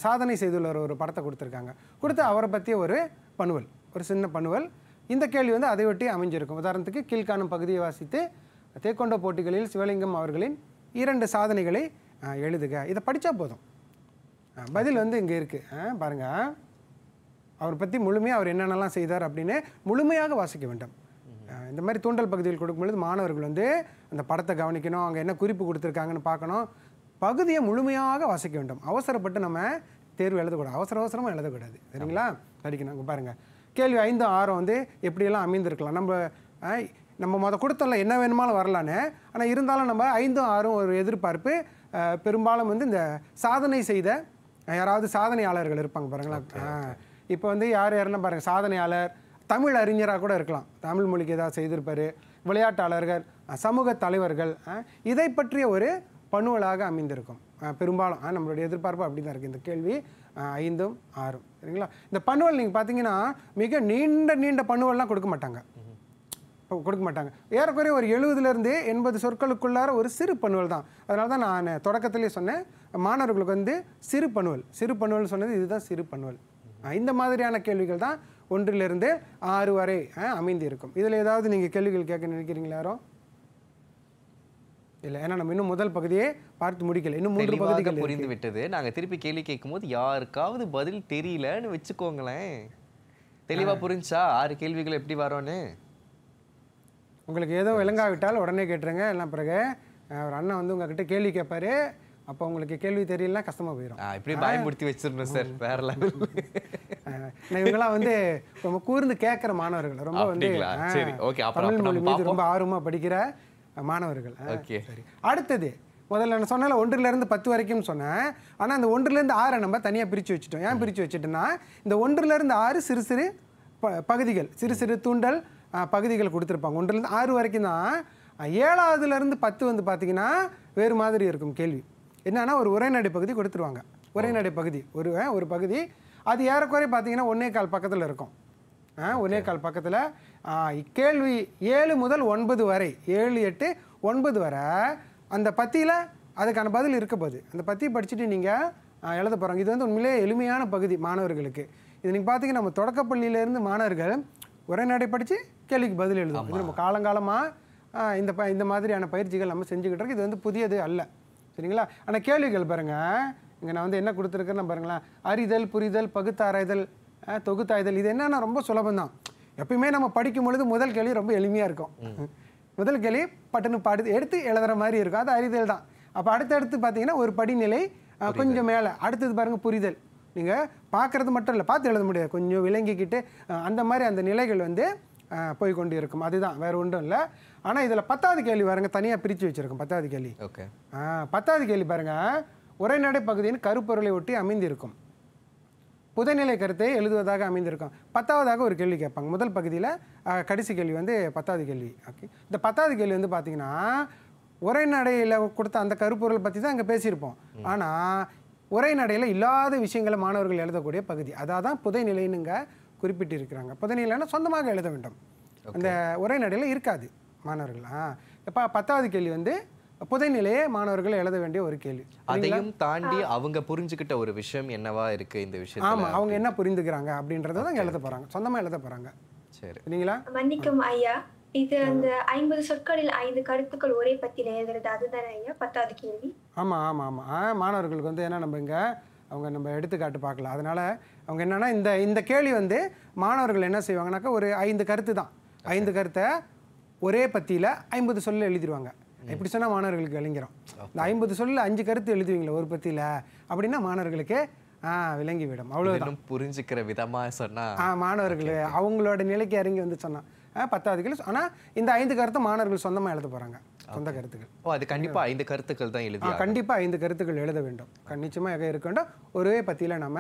Speaker 1: சாதனை செய்துள்ள ஒரு படத்தை கொடுத்துருக்காங்க கொடுத்து அவரை பற்றிய ஒரு பணுவல் ஒரு சின்ன பணுவல் இந்த கேள்வி வந்து அதை ஒட்டி அமைஞ்சிருக்கும் உதாரணத்துக்கு கீழ்காணும் பகுதியை வாசித்து தேக்கொண்ட போட்டிகளில் சிவலிங்கம் அவர்களின் இரண்டு சாதனைகளை எழுதுக இதை படித்தா போதும் பதில் வந்து இங்கே இருக்குது பாருங்கள் அவர் பற்றி முழுமையாக அவர் என்னென்னலாம் செய்தார் அப்படின்னு முழுமையாக வாசிக்க வேண்டும் இந்த மாதிரி தூண்டல் பகுதியில் கொடுக்கும்பொழுது மாணவர்கள் வந்து அந்த படத்தை கவனிக்கணும் அங்கே என்ன குறிப்பு கொடுத்துருக்காங்கன்னு பார்க்கணும் பகுதியை முழுமையாக வாசிக்க வேண்டும் அவசரப்பட்டு நம்ம தேர்வு எழுதக்கூடாது அவசர அவசரமாக எழுதக்கூடாது சரிங்களா படிக்கணும் அங்கே பாருங்கள் கேள்வி ஐந்து ஆறும் வந்து எப்படியெல்லாம் அமைந்திருக்கலாம் நம்ம நம்ம மொதல் கொடுத்தோம்ல என்ன வேணுமாலும் வரலான்னு ஆனால் இருந்தாலும் நம்ம ஐந்தும் ஆறும் ஒரு எதிர்பார்ப்பு பெரும்பாலும் வந்து இந்த சாதனை செய்த யாராவது சாதனையாளர்கள் இருப்பாங்க பாருங்களா இப்போ வந்து யார் யாருன்னா பாருங்கள் சாதனையாளர் தமிழ் அறிஞராக கூட இருக்கலாம் தமிழ் மொழிக்கு ஏதாவது செய்திருப்பார் விளையாட்டாளர்கள் சமூக தலைவர்கள் இதை பற்றிய ஒரு பணுவலாக அமைந்திருக்கும் பெரும்பாலும் நம்மளுடைய எதிர்பார்ப்பு அப்படி தான் இருக்குது இந்த கேள்வி ஐந்தும் ஆறும் சரிங்களா இந்த பணுவல் நீங்கள் பார்த்தீங்கன்னா மிக நீண்ட நீண்ட பணுவல்லாம் கொடுக்க மாட்டாங்க கொடுக்க மாட்டாங்க ஏறக்குறைய ஒரு எழுபதுலேருந்து எண்பது சொற்களுக்குள்ளார ஒரு சிறு பணுவல் தான் அதனால தான் நான் தொடக்கத்திலே சொன்னேன் மாணவர்களுக்கு வந்து சிறு பணுவல் சிறு பணுவல் சொன்னது இதுதான் சிறு பணுவல் இந்த மாதிரியான கேள்விகள் தான் ஒன்றிலிருந்து ஆறு வரை அமைந்து இருக்கும் இதில் ஏதாவது நீங்கள் கேள்விகள் கேட்க நினைக்கிறீங்களா யாரோ இல்லை ஏன்னா நம்ம இன்னும் முதல் பகுதியே பார்த்து முடிக்கல இன்னும் மூன்று பகுதிகள் புரிந்து
Speaker 2: விட்டது நாங்கள் திருப்பி கேள்வி கேட்கும்போது யாருக்காவது பதில் தெரியலன்னு வச்சுக்கோங்களேன் தெளிவாக புரிஞ்சா ஆறு கேள்விகள் எப்படி வரோன்னு
Speaker 1: உங்களுக்கு ஏதோ விளங்காவிட்டால் உடனே கேட்டுருங்க எல்லாம் பிறகு ஒரு அண்ணன் வந்து உங்ககிட்ட கேள்வி கேட்பாரு அப்போ உங்களுக்கு கேள்வி தெரியல கஷ்டமாக போயிடும் இப்படி பயன்படுத்தி
Speaker 2: வச்சிருந்தேன் சார் வேற லெவல்
Speaker 1: இவங்கெல்லாம் வந்து ரொம்ப கூர்ந்து கேட்குற மாணவர்கள் ரொம்ப வந்து தமிழ் மொழி மீது ரொம்ப ஆர்வமாக படிக்கிற மாணவர்கள் சரி அடுத்தது முதல்ல நான் சொன்னால இருந்து பத்து வரைக்கும் சொன்னேன் ஆனால் அந்த இருந்து ஆறை நம்ம தனியாக பிரித்து வச்சுட்டோம் ஏன் பிரித்து வச்சுட்டோன்னா இந்த இருந்து ஆறு சிறு சிறு ப பகுதிகள் சிறு சிறு தூண்டல் பகுதிகள் கொடுத்துருப்பாங்க இருந்து ஆறு வரைக்கும் தான் ஏழாவதுலேருந்து பத்து வந்து பார்த்திங்கன்னா வேறு மாதிரி இருக்கும் கேள்வி என்னென்னா ஒரு உரைநடை பகுதி கொடுத்துருவாங்க உரைநடை பகுதி ஒரு ஒரு பகுதி அது ஏறக்குறைய பார்த்தீங்கன்னா ஒன்றே கால் பக்கத்தில் இருக்கும் ஒன்றே கால் பக்கத்தில் கேள்வி ஏழு முதல் ஒன்பது வரை ஏழு எட்டு ஒன்பது வரை அந்த பத்தியில் அதுக்கான பதில் இருக்க போகுது அந்த பத்தி படிச்சுட்டு நீங்கள் எழுத போகிறாங்க இது வந்து உண்மையிலே எளிமையான பகுதி மாணவர்களுக்கு இது நீங்கள் பார்த்தீங்கன்னா நம்ம தொடக்கப்பள்ளியிலேருந்து மாணவர்கள் உரைநடை படித்து கேள்விக்கு பதில் எழுதுவோம் இது நம்ம காலங்காலமாக இந்த ப இந்த மாதிரியான பயிற்சிகள் நம்ம செஞ்சுக்கிட்டு இருக்கோம் இது வந்து புதியது அல்ல சரிங்களா ஆனால் கேள்விகள் பாருங்கள் இங்கே நான் வந்து என்ன கொடுத்துருக்கேன்னு பாருங்களேன் அறிதல் புரிதல் பகுத்தாராய்தல் தொகுத்தாய்தல் இது என்னென்னா ரொம்ப சுலபந்தான் எப்பயுமே நம்ம படிக்கும் பொழுது முதல் கேள்வி ரொம்ப எளிமையாக இருக்கும் முதல் கேள்வி பட்டுன்னு பாடு எடுத்து எழுதுற மாதிரி இருக்கும் அது அறிதல் தான் அப்போ அடுத்தடுத்து பார்த்தீங்கன்னா ஒரு படிநிலை கொஞ்சம் மேலே அடுத்தது பாருங்கள் புரிதல் நீங்கள் பார்க்குறது மட்டும் இல்லை பார்த்து எழுத முடியாது கொஞ்சம் விளங்கிக்கிட்டு அந்த மாதிரி அந்த நிலைகள் வந்து போய் கொண்டு இருக்கும் அதுதான் வேறு ஒன்றும் இல்லை ஆனால் இதில் பத்தாவது கேள்வி பாருங்க தனியாக பிரித்து வச்சுருக்கோம் பத்தாவது கேள்வி ஓகே பத்தாவது கேள்வி பாருங்கள் உரைநடை பகுதியின் கருப்பொருளை ஒட்டி அமைந்திருக்கும் புதைநிலை கருத்தை எழுதுவதாக அமைந்திருக்கும் பத்தாவதாக ஒரு கேள்வி கேட்பாங்க முதல் பகுதியில் கடைசி கேள்வி வந்து பத்தாவது கேள்வி ஓகே இந்த பத்தாவது கேள்வி வந்து பார்த்தீங்கன்னா உரைநடையில் கொடுத்த அந்த கருப்பொருளை பற்றி தான் அங்கே பேசியிருப்போம் ஆனால் உரைநடையில் இல்லாத விஷயங்களை மாணவர்கள் எழுதக்கூடிய பகுதி அதான் புதைநிலைன்னுங்க குறிப்பிட்டிருக்கிறாங்க பதினேழுனா சொந்தமாக எழுத வேண்டும் அந்த ஒரே நடையில் இருக்காது மாணவர்களா இப்போ பத்தாவது கேள்வி வந்து புதைநிலையே மாணவர்கள் எழுத வேண்டிய ஒரு கேள்வி அதையும் தாண்டி
Speaker 2: அவங்க புரிஞ்சுக்கிட்ட ஒரு விஷயம் என்னவா இருக்கு இந்த விஷயம் ஆமாம்
Speaker 1: அவங்க என்ன புரிந்துக்கிறாங்க அப்படின்றத தான் எழுத போறாங்க சொந்தமாக எழுத போறாங்க சரி இல்லைங்களா மன்னிக்கும்
Speaker 3: ஐயா இது அந்த ஐம்பது சொற்களில் ஐந்து கருத்துக்கள் ஒரே பத்தியில் எழுதுறது அதுதானே ஐயா பத்தாவது கேள்வி
Speaker 1: ஆமாம் ஆமாம் ஆமாம் மாணவர்களுக்கு வந்து என்ன நம்ம இங்கே அவங்க நம்ம எடுத்துக்காட்டு பார்க்கலாம் அதனால் அவங்க என்னென்னா இந்த இந்த கேள்வி வந்து மாணவர்கள் என்ன செய்வாங்கனாக்கா ஒரு ஐந்து கருத்து தான் ஐந்து கருத்தை ஒரே பத்தியில் ஐம்பது சொல்லு எழுதிடுவாங்க எப்படி சொன்னால் மாணவர்களுக்கு விளங்கிறோம் இந்த ஐம்பது சொல்ல அஞ்சு கருத்து எழுதுவீங்களா ஒரு பத்தியில் அப்படின்னா மாணவர்களுக்கு ஆ விளங்கி விடும் அவ்வளோ
Speaker 2: புரிஞ்சுக்கிற விதமாக சொன்னால் ஆ
Speaker 1: மாணவர்கள் அவங்களோட நிலைக்கு இறங்கி வந்து சொன்னால் பத்தாவது கிலோ ஆனால் இந்த ஐந்து கருத்தை மாணவர்கள் சொந்தமாக எழுத போகிறாங்க சொந்த
Speaker 2: கருத்துக்கள் ஓ அது கண்டிப்பாக ஐந்து கருத்துக்கள் தான் எழுதி
Speaker 1: கண்டிப்பாக ஐந்து கருத்துக்கள் எழுத வேண்டும் கண்டிச்சமாக இருக்க வேண்டும் ஒரே பத்தியில் நம்ம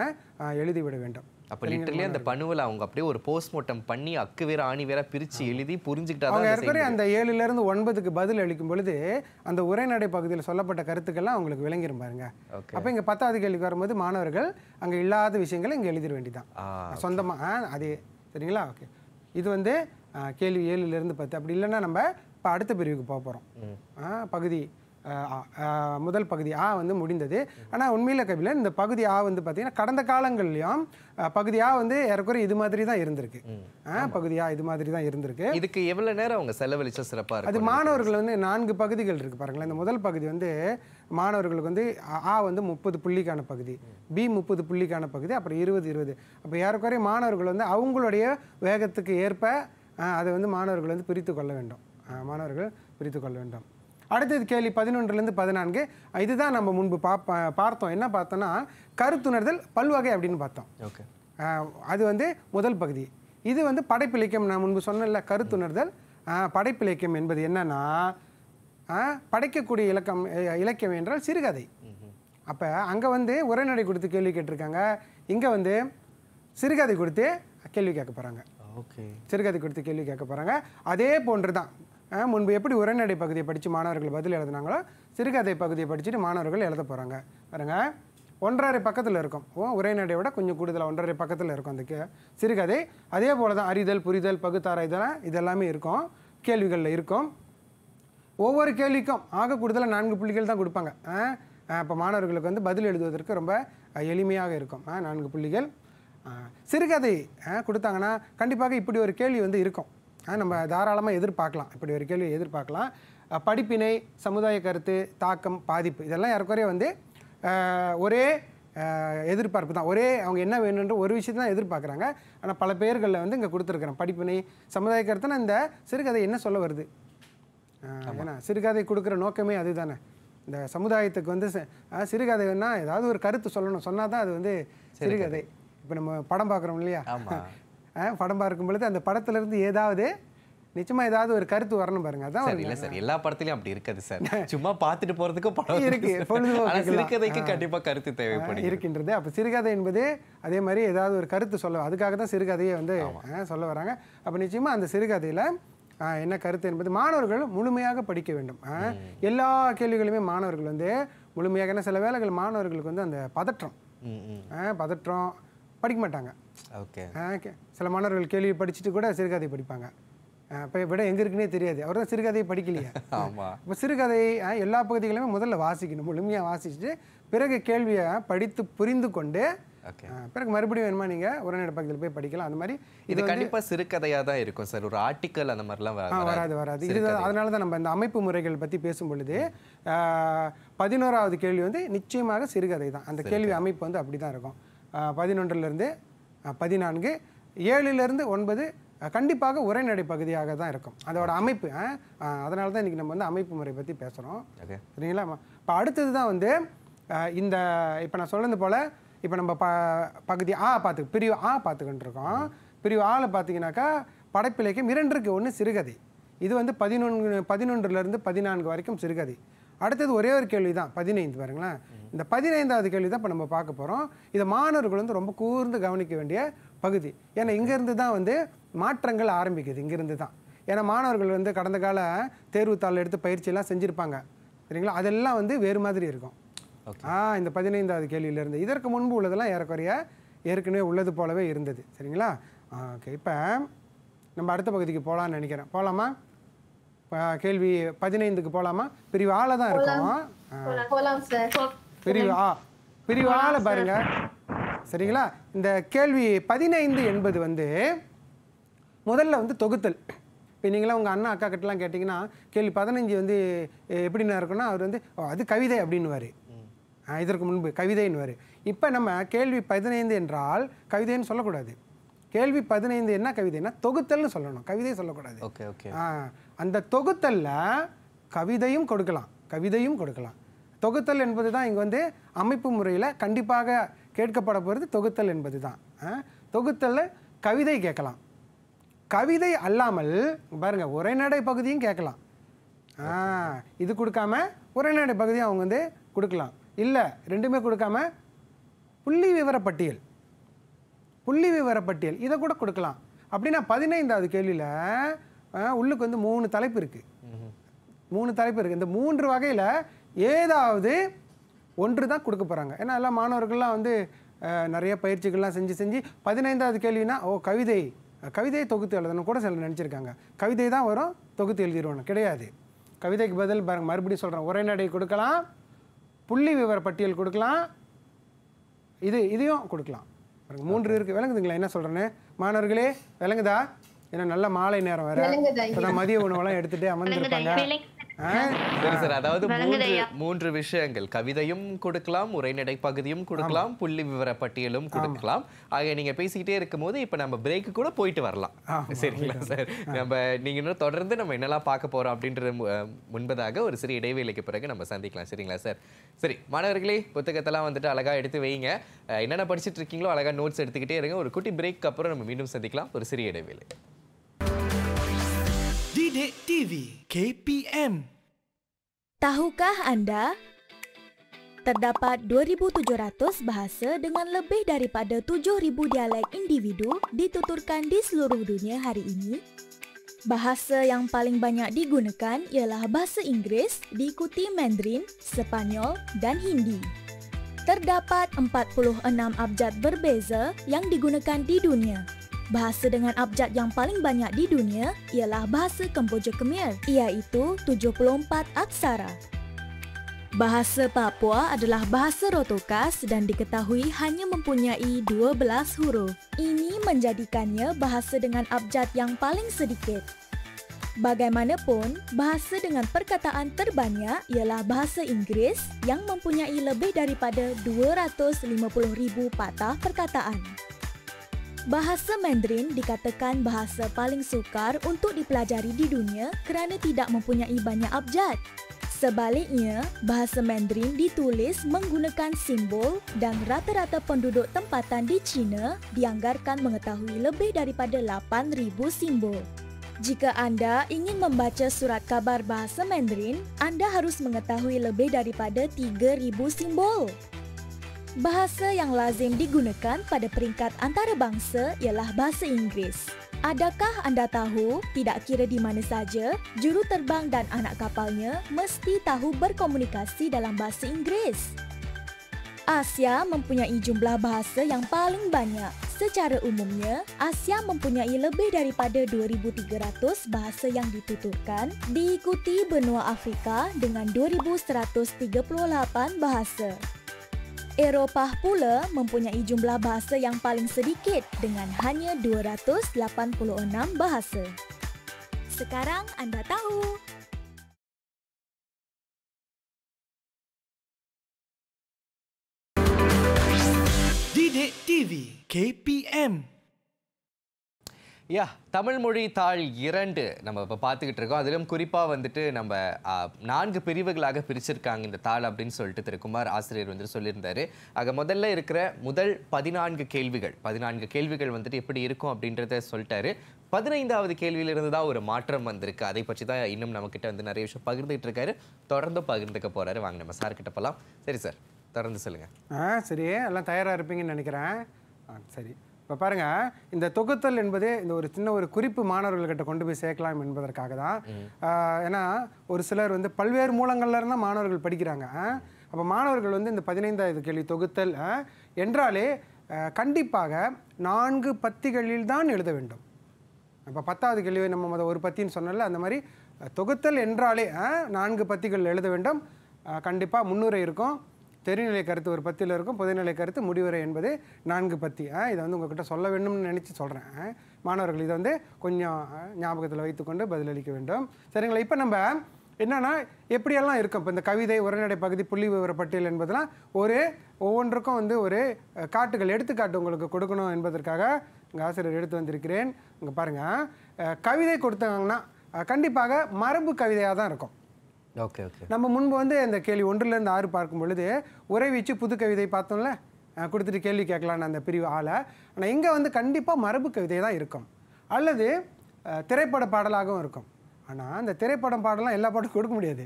Speaker 1: எழுதி விட வேண்டும்
Speaker 2: அப்போ லிட்டரலி அந்த பணுவில் அவங்க அப்படியே ஒரு போஸ்ட்மார்ட்டம் பண்ணி அக்கு வேற ஆணி வேற பிரித்து எழுதி புரிஞ்சுக்கிட்டா அவங்க இருக்கிற அந்த
Speaker 1: இருந்து ஒன்பதுக்கு பதில் அளிக்கும் பொழுது அந்த உரைநடை பகுதியில் சொல்லப்பட்ட கருத்துக்கள்லாம் அவங்களுக்கு விளங்கிரும் பாருங்க அப்போ இங்கே பத்தாவது கேள்விக்கு வரும்போது மாணவர்கள் அங்கே இல்லாத விஷயங்களை இங்கே எழுதிட வேண்டிதான் சொந்தமாக அது சரிங்களா ஓகே இது வந்து கேள்வி ஏழுலேருந்து பத்து அப்படி இல்லைன்னா நம்ம இப்போ அடுத்த பிரிவுக்கு போக போகிறோம் பகுதி முதல் பகுதி ஆ வந்து முடிந்தது ஆனால் உண்மையில் கபில இந்த பகுதி ஆ வந்து பார்த்தீங்கன்னா கடந்த காலங்கள்லையும் பகுதி ஆ வந்து ஏறக்குறை இது மாதிரி தான் இருந்திருக்கு பகுதி ஆ இது மாதிரி தான் இருந்திருக்கு
Speaker 2: இதுக்கு எவ்வளோ நேரம் அவங்க செலவழிச்சா சிறப்பாக அது மாணவர்கள்
Speaker 1: வந்து நான்கு பகுதிகள் இருக்குது பாருங்களேன் இந்த முதல் பகுதி வந்து மாணவர்களுக்கு வந்து ஆ வந்து முப்பது புள்ளிக்கான பகுதி பி முப்பது புள்ளிக்கான பகுதி அப்புறம் இருபது இருபது அப்போ ஏறக்குறைய மாணவர்கள் வந்து அவங்களுடைய வேகத்துக்கு ஏற்ப அதை வந்து மாணவர்கள் வந்து பிரித்து கொள்ள வேண்டும் மாணவர்கள் பிரித்து கொள்ள வேண்டும் அடுத்தது கேள்வி பதினொன்றுலேருந்து பதினான்கு இதுதான் நம்ம முன்பு பாப்பா பார்த்தோம் என்ன பார்த்தோன்னா கருத்துணர்தல் பல்வகை அப்படின்னு பார்த்தோம் ஓகே அது வந்து முதல் பகுதி இது வந்து படைப்பிலக்கியம் நான் முன்பு சொன்னல கருத்துணர்தல் படைப்பிலக்கியம் என்பது என்னன்னா படைக்கக்கூடிய இலக்கம் இலக்கியம் என்றால் சிறுகதை அப்போ அங்கே வந்து உரைநடை கொடுத்து கேள்வி கேட்டிருக்காங்க இங்கே வந்து சிறுகதை கொடுத்து கேள்வி கேட்க போகிறாங்க ஓகே சிறுகதை கொடுத்து கேள்வி கேட்க போகிறாங்க அதே போன்று தான் முன்பு எப்படி உரைநடை பகுதியை படித்து மாணவர்கள் பதில் எழுதுனாங்களோ சிறுகதை பகுதியை படிச்சுட்டு மாணவர்கள் எழுத போகிறாங்க பாருங்க ஒன்றரை பக்கத்தில் இருக்கும் ஓ உரைநடையோட கொஞ்சம் கூடுதலாக ஒன்றரை பக்கத்தில் இருக்கும் அந்த கே சிறுகதை அதே போல் தான் அறிதல் புரிதல் இதெல்லாம் இதெல்லாமே இருக்கும் கேள்விகளில் இருக்கும் ஒவ்வொரு கேள்விக்கும் ஆக கூடுதலாக நான்கு புள்ளிகள் தான் கொடுப்பாங்க இப்போ மாணவர்களுக்கு வந்து பதில் எழுதுவதற்கு ரொம்ப எளிமையாக இருக்கும் நான்கு புள்ளிகள் சிறுகதை கொடுத்தாங்கன்னா கண்டிப்பாக இப்படி ஒரு கேள்வி வந்து இருக்கும் நம்ம தாராளமாக எதிர்பார்க்கலாம் இப்படி ஒரு கேள்வி எதிர்பார்க்கலாம் படிப்பினை சமுதாய கருத்து தாக்கம் பாதிப்பு இதெல்லாம் யாருக்குறைய வந்து ஒரே எதிர்பார்ப்பு தான் ஒரே அவங்க என்ன வேணுன்ற ஒரு விஷயத்தை தான் எதிர்பார்க்குறாங்க ஆனால் பல பேர்களில் வந்து இங்கே கொடுத்துருக்குறேன் படிப்பினை சமுதாய கருத்துனா இந்த சிறுகதை என்ன சொல்ல வருது ஏன்னா சிறுகதை கொடுக்குற நோக்கமே அதுதானே இந்த சமுதாயத்துக்கு வந்து சிறுகதைன்னா ஏதாவது ஒரு கருத்து சொல்லணும் சொன்னால் தான் அது வந்து சிறுகதை இப்போ நம்ம படம் பார்க்குறோம் இல்லையா படம் பார்க்கும் பொழுது அந்த படத்துலேருந்து ஏதாவது நிச்சயமா ஏதாவது ஒரு கருத்து வரணும் பாருங்க அதான் இல்லை இல்ல சார்
Speaker 2: எல்லா படத்துலையும் அப்படி இருக்காது சார் [laughs] சும்மா பார்த்துட்டு போறதுக்கு படம் இருக்கு சிறுகதைக்கு கண்டிப்பா கருத்து தேவைப்படும்
Speaker 1: இருக்கின்றது அப்ப சிறுகதை என்பது அதே மாதிரி ஏதாவது ஒரு கருத்து சொல்ல அதுக்காக தான் சிறுகதையை வந்து சொல்ல வராங்க அப்ப நிச்சயமா அந்த சிறுகதையில என்ன கருத்து என்பது மாணவர்கள் முழுமையாக படிக்க வேண்டும் எல்லா கேள்விகளுமே மாணவர்கள் வந்து முழுமையாக என்ன சில வேலைகள் மாணவர்களுக்கு வந்து அந்த பதற்றம் பதற்றம் படிக்க மாட்டாங்க ஓகே சில மாணவர்கள் கேள்வி படிச்சுட்டு கூட சிறுகதை படிப்பாங்க இப்போ விட எங்கே இருக்குன்னே தெரியாது அவர் தான் சிறுகதையை படிக்கலையே [laughs] ஆமாம் இப்போ சிறுகதை எல்லா பகுதிகளுமே முதல்ல வாசிக்கணும் முழுமையாக வாசிச்சுட்டு பிறகு கேள்வியை படித்து புரிந்து கொண்டு பிறகு மறுபடியும் வேணுமா நீங்கள் உரைநடை பகுதியில் போய் படிக்கலாம் அந்த மாதிரி இது கண்டிப்பாக
Speaker 2: சிறுகதையாக தான் இருக்கும் சார் ஒரு ஆர்டிக்கல் அந்த மாதிரிலாம் வராது வராது இது அதனால
Speaker 1: தான் நம்ம இந்த அமைப்பு முறைகள் பற்றி பேசும் பொழுது பதினோராவது கேள்வி வந்து நிச்சயமாக சிறுகதை தான் அந்த கேள்வி அமைப்பு வந்து அப்படி தான் இருக்கும் பதினொன்றிலிருந்து பதினான்கு ஏழுலேருந்து ஒன்பது கண்டிப்பாக உரைநடை பகுதியாக தான் இருக்கும் அதோட அமைப்பு அதனால தான் இன்றைக்கி நம்ம வந்து அமைப்பு முறை பற்றி பேசுகிறோம் சரிங்களா இப்போ அடுத்தது தான் வந்து இந்த இப்போ நான் சொல்லது போல் இப்போ நம்ம ப பகுதி ஆ பார்த்து பிரிவு ஆ பார்த்துக்கிட்டுருக்கோம் பிரிவு ஆல பார்த்தீங்கன்னாக்கா படைப்பிலைக்கும் இரண்டுக்கு ஒன்று சிறுகதை இது வந்து பதினொன்று பதினொன்றுலேருந்து பதினான்கு வரைக்கும் சிறுகதை அடுத்தது ஒரே ஒரு கேள்வி தான் பதினைந்து பாருங்களேன் இந்த பதினைந்தாவது கேள்வி தான் இப்போ நம்ம பார்க்க போகிறோம் இதை மாணவர்கள் வந்து ரொம்ப கூர்ந்து கவனிக்க வேண்டிய பகுதி ஏன்னா இங்கேருந்து தான் வந்து மாற்றங்கள் ஆரம்பிக்குது இங்கேருந்து தான் ஏன்னா மாணவர்கள் வந்து கடந்த கால தேர்வுத்தாள் எடுத்து பயிற்சியெல்லாம் செஞ்சுருப்பாங்க சரிங்களா அதெல்லாம் வந்து வேறு மாதிரி இருக்கும் ஆ இந்த பதினைந்தாவது கேள்வியிலேருந்து இதற்கு முன்பு உள்ளதெல்லாம் ஏறக்குறைய ஏற்கனவே உள்ளது போலவே இருந்தது சரிங்களா ஓகே இப்போ நம்ம அடுத்த பகுதிக்கு போகலான்னு நினைக்கிறேன் போகலாமா கேள்வி பதினைந்துக்கு போகலாமா பிரிவு ஆள தான் இருக்கும் பிரிவு ஆ பிரிவு ஆள பாருங்க சரிங்களா இந்த கேள்வி பதினைந்து என்பது வந்து முதல்ல வந்து தொகுத்தல் இப்போ நீங்களாம் உங்கள் அண்ணா அக்கா கிட்டலாம் கேட்டிங்கன்னா கேள்வி பதினஞ்சு வந்து எப்படின்னா இருக்குன்னா அவர் வந்து அது கவிதை அப்படின்னுவார் இதற்கு முன்பு கவிதைன்னுவார் இப்போ நம்ம கேள்வி பதினைந்து என்றால் கவிதைன்னு சொல்லக்கூடாது கேள்வி பதினைந்து என்ன கவிதைன்னா தொகுத்தல்னு சொல்லணும் கவிதை சொல்லக்கூடாது ஓகே ஓகே அந்த தொகுத்தலில் கவிதையும் கொடுக்கலாம் கவிதையும் கொடுக்கலாம் தொகுத்தல் என்பது தான் இங்கே வந்து அமைப்பு முறையில் கண்டிப்பாக கேட்கப்பட போகிறது தொகுத்தல் என்பது தான் தொகுத்தலில் கவிதை கேட்கலாம் கவிதை அல்லாமல் பாருங்கள் உரைநடை பகுதியும் கேட்கலாம் இது கொடுக்காம உரைநடை பகுதியும் அவங்க வந்து கொடுக்கலாம் இல்லை ரெண்டுமே கொடுக்காம புள்ளி விவரப்பட்டியல் புள்ளி விவரப்பட்டியல் இதை கூட கொடுக்கலாம் அப்படின்னா பதினைந்தாவது கேள்வியில் உள்ளுக்கு வந்து மூணு தலைப்பு இருக்குது மூணு தலைப்பு இருக்குது இந்த மூன்று வகையில் ஏதாவது ஒன்று தான் கொடுக்க போகிறாங்க ஏன்னா எல்லாம் மாணவர்கள்லாம் வந்து நிறைய பயிற்சிகள்லாம் செஞ்சு செஞ்சு பதினைந்தாவது கேள்வினா ஓ கவிதை கவிதையை தொகுத்து எழுதணும் கூட சில நினச்சிருக்காங்க கவிதை தான் வரும் தொகுத்து எழுதிடுவோம் கிடையாது கவிதைக்கு பதில் பாருங்க மறுபடியும் சொல்கிறேன் உரைநடை கொடுக்கலாம் புள்ளி விவர பட்டியல் கொடுக்கலாம் இது இதையும் கொடுக்கலாம் மூன்று இருக்குது விளங்குதுங்களா என்ன சொல்கிறேன்னு மாணவர்களே விளங்குதா ஏன்னா நல்ல மாலை நேரம் வேற மதிய உணவெல்லாம் எடுத்துட்டு அமர்ந்திருப்பாங்க சரி சார் அதாவது மூன்று
Speaker 2: மூன்று விஷயங்கள் கவிதையும் கொடுக்கலாம் உரைநடை பகுதியும் கொடுக்கலாம் புள்ளி விவர பட்டியலும் கொடுக்கலாம் ஆக நீங்க பேசிக்கிட்டே இருக்கும்போது இப்ப நம்ம பிரேக் கூட போயிட்டு வரலாம் சரிங்களா சார் நம்ம நீங்க இன்னும் தொடர்ந்து நம்ம என்னெல்லாம் பார்க்க போறோம் அப்படின்றது முன்பதாக ஒரு சிறு இடைவேளைக்கு பிறகு நம்ம சந்திக்கலாம் சரிங்களா சார் சரி மாணவர்களே புத்தகத்தெல்லாம் வந்துட்டு அழகா எடுத்து வைங்க என்னென்ன படிச்சுட்டு இருக்கீங்களோ அழகா நோட்ஸ் எடுத்துக்கிட்டே இருங்க ஒரு குட்டி பிரேக் அப்புறம் நம்ம மீண்டும் சந்திக்கலாம் ஒரு சிறிய இடைவேளை
Speaker 3: Sidik TV KPM Tahukah anda terdapat 2700 bahasa dengan lebih daripada 7000 dialek individu dituturkan di seluruh dunia hari ini? Bahasa yang paling banyak digunakan ialah bahasa Inggeris, diikuti Mandarin, Spanyol dan Hindi. Terdapat 46 abjad berbeza yang digunakan di dunia, Bahasa dengan abjad yang paling banyak di dunia ialah bahasa Kemboja Khmer, iaitu 74 aksara. Bahasa Papua adalah bahasa rotokas dan diketahui hanya mempunyai 12 huruf. Ini menjadikannya bahasa dengan abjad yang paling sedikit. Bagaimanapun, bahasa dengan perkataan terbanyak ialah bahasa Inggeris yang mempunyai lebih daripada 250,000 patah perkataan. Bahasa Mandarin dikatakan bahasa paling sukar untuk dipelajari di dunia kerana tidak mempunyai banyak abjad. Sebaliknya, bahasa Mandarin ditulis menggunakan simbol dan rata-rata penduduk tempatan di China dianggarkan mengetahui lebih daripada 8000 simbol. Jika anda ingin membaca surat kabar bahasa Mandarin, anda harus mengetahui lebih daripada 3000 simbol. Bahasa yang lazim digunakan pada peringkat antarabangsa ialah bahasa Inggeris. Adakah anda tahu, tidak kira di mana saja, juru terbang dan anak kapalnya mesti tahu berkomunikasi dalam bahasa Inggeris? Asia mempunyai jumlah bahasa yang paling banyak. Secara umumnya, Asia mempunyai lebih daripada 2300 bahasa yang dituturkan, diikuti benua Afrika dengan 2138 bahasa. Eropah pula mempunyai jumlah bahasa yang paling sedikit dengan hanya 286 bahasa. Sekarang anda tahu.
Speaker 2: Didik
Speaker 1: TV KPM
Speaker 2: யா தமிழ்மொழி தாள் இரண்டு நம்ம இப்போ பார்த்துக்கிட்டு இருக்கோம் அதிலும் குறிப்பாக வந்துட்டு நம்ம நான்கு பிரிவுகளாக பிரிச்சிருக்காங்க இந்த தாள் அப்படின்னு சொல்லிட்டு திருக்குமார் ஆசிரியர் வந்துட்டு சொல்லியிருந்தாரு ஆக முதல்ல இருக்கிற முதல் பதினான்கு கேள்விகள் பதினான்கு கேள்விகள் வந்துட்டு எப்படி இருக்கும் அப்படின்றத சொல்லிட்டாரு பதினைந்தாவது கேள்வியிலிருந்து தான் ஒரு மாற்றம் வந்திருக்கு அதை பற்றி தான் இன்னும் நம்மக்கிட்ட வந்து நிறைய விஷயம் பகிர்ந்துகிட்டு இருக்காரு தொடர்ந்து பகிர்ந்துக்க போகிறாரு வாங்க நம்ம சார் கிட்ட போகலாம் சரி சார் தொடர்ந்து சொல்லுங்கள்
Speaker 1: ஆ சரி எல்லாம் தயாராக இருப்பீங்கன்னு நினைக்கிறேன் சரி இப்போ பாருங்கள் இந்த தொகுத்தல் என்பதே இந்த ஒரு சின்ன ஒரு குறிப்பு மாணவர்கள்கிட்ட கொண்டு போய் சேர்க்கலாம் என்பதற்காக தான் ஏன்னா ஒரு சிலர் வந்து பல்வேறு மூலங்களில் இருந்தால் மாணவர்கள் படிக்கிறாங்க அப்போ மாணவர்கள் வந்து இந்த பதினைந்தாவது கேள்வி தொகுத்தல் என்றாலே கண்டிப்பாக நான்கு பத்திகளில் தான் எழுத வேண்டும் இப்போ பத்தாவது கேள்வி நம்ம மொதல் ஒரு பத்தின்னு சொன்னல அந்த மாதிரி தொகுத்தல் என்றாலே நான்கு பத்திகள் எழுத வேண்டும் கண்டிப்பாக முன்னுரை இருக்கும் தெரிநிலை கருத்து ஒரு பத்தியில் இருக்கும் பொதுநிலை கருத்து முடிவுரை என்பது நான்கு பத்தி இதை வந்து உங்ககிட்ட சொல்ல வேண்டும்னு நினச்சி சொல்கிறேன் மாணவர்கள் இதை வந்து கொஞ்சம் ஞாபகத்தில் வைத்துக்கொண்டு பதிலளிக்க வேண்டும் சரிங்களா இப்போ நம்ம என்னென்னா எப்படியெல்லாம் இருக்கும் இப்போ இந்த கவிதை உரைநடை பகுதி புள்ளி விவர பட்டியல் என்பதெல்லாம் ஒரு ஒவ்வொன்றுக்கும் வந்து ஒரு காட்டுகள் எடுத்துக்காட்டு உங்களுக்கு கொடுக்கணும் என்பதற்காக இங்கே ஆசிரியர் எடுத்து வந்திருக்கிறேன் இங்கே பாருங்கள் கவிதை கொடுத்தாங்கன்னா கண்டிப்பாக மரபு கவிதையாக தான் இருக்கும் ஓகே ஓகே நம்ம முன்பு வந்து இந்த கேள்வி ஒன்றுலேருந்து ஆறு பார்க்கும் பொழுது உரை வீச்சு புது கவிதை பார்த்தோம்ல கொடுத்துட்டு கேள்வி கேட்கலான்னு அந்த பிரிவு ஆளை ஆனால் இங்கே வந்து கண்டிப்பாக மரபு கவிதை தான் இருக்கும் அல்லது திரைப்பட பாடலாகவும் இருக்கும் ஆனால் அந்த திரைப்படம் பாடலாம் எல்லா பாட்டும் கொடுக்க முடியாது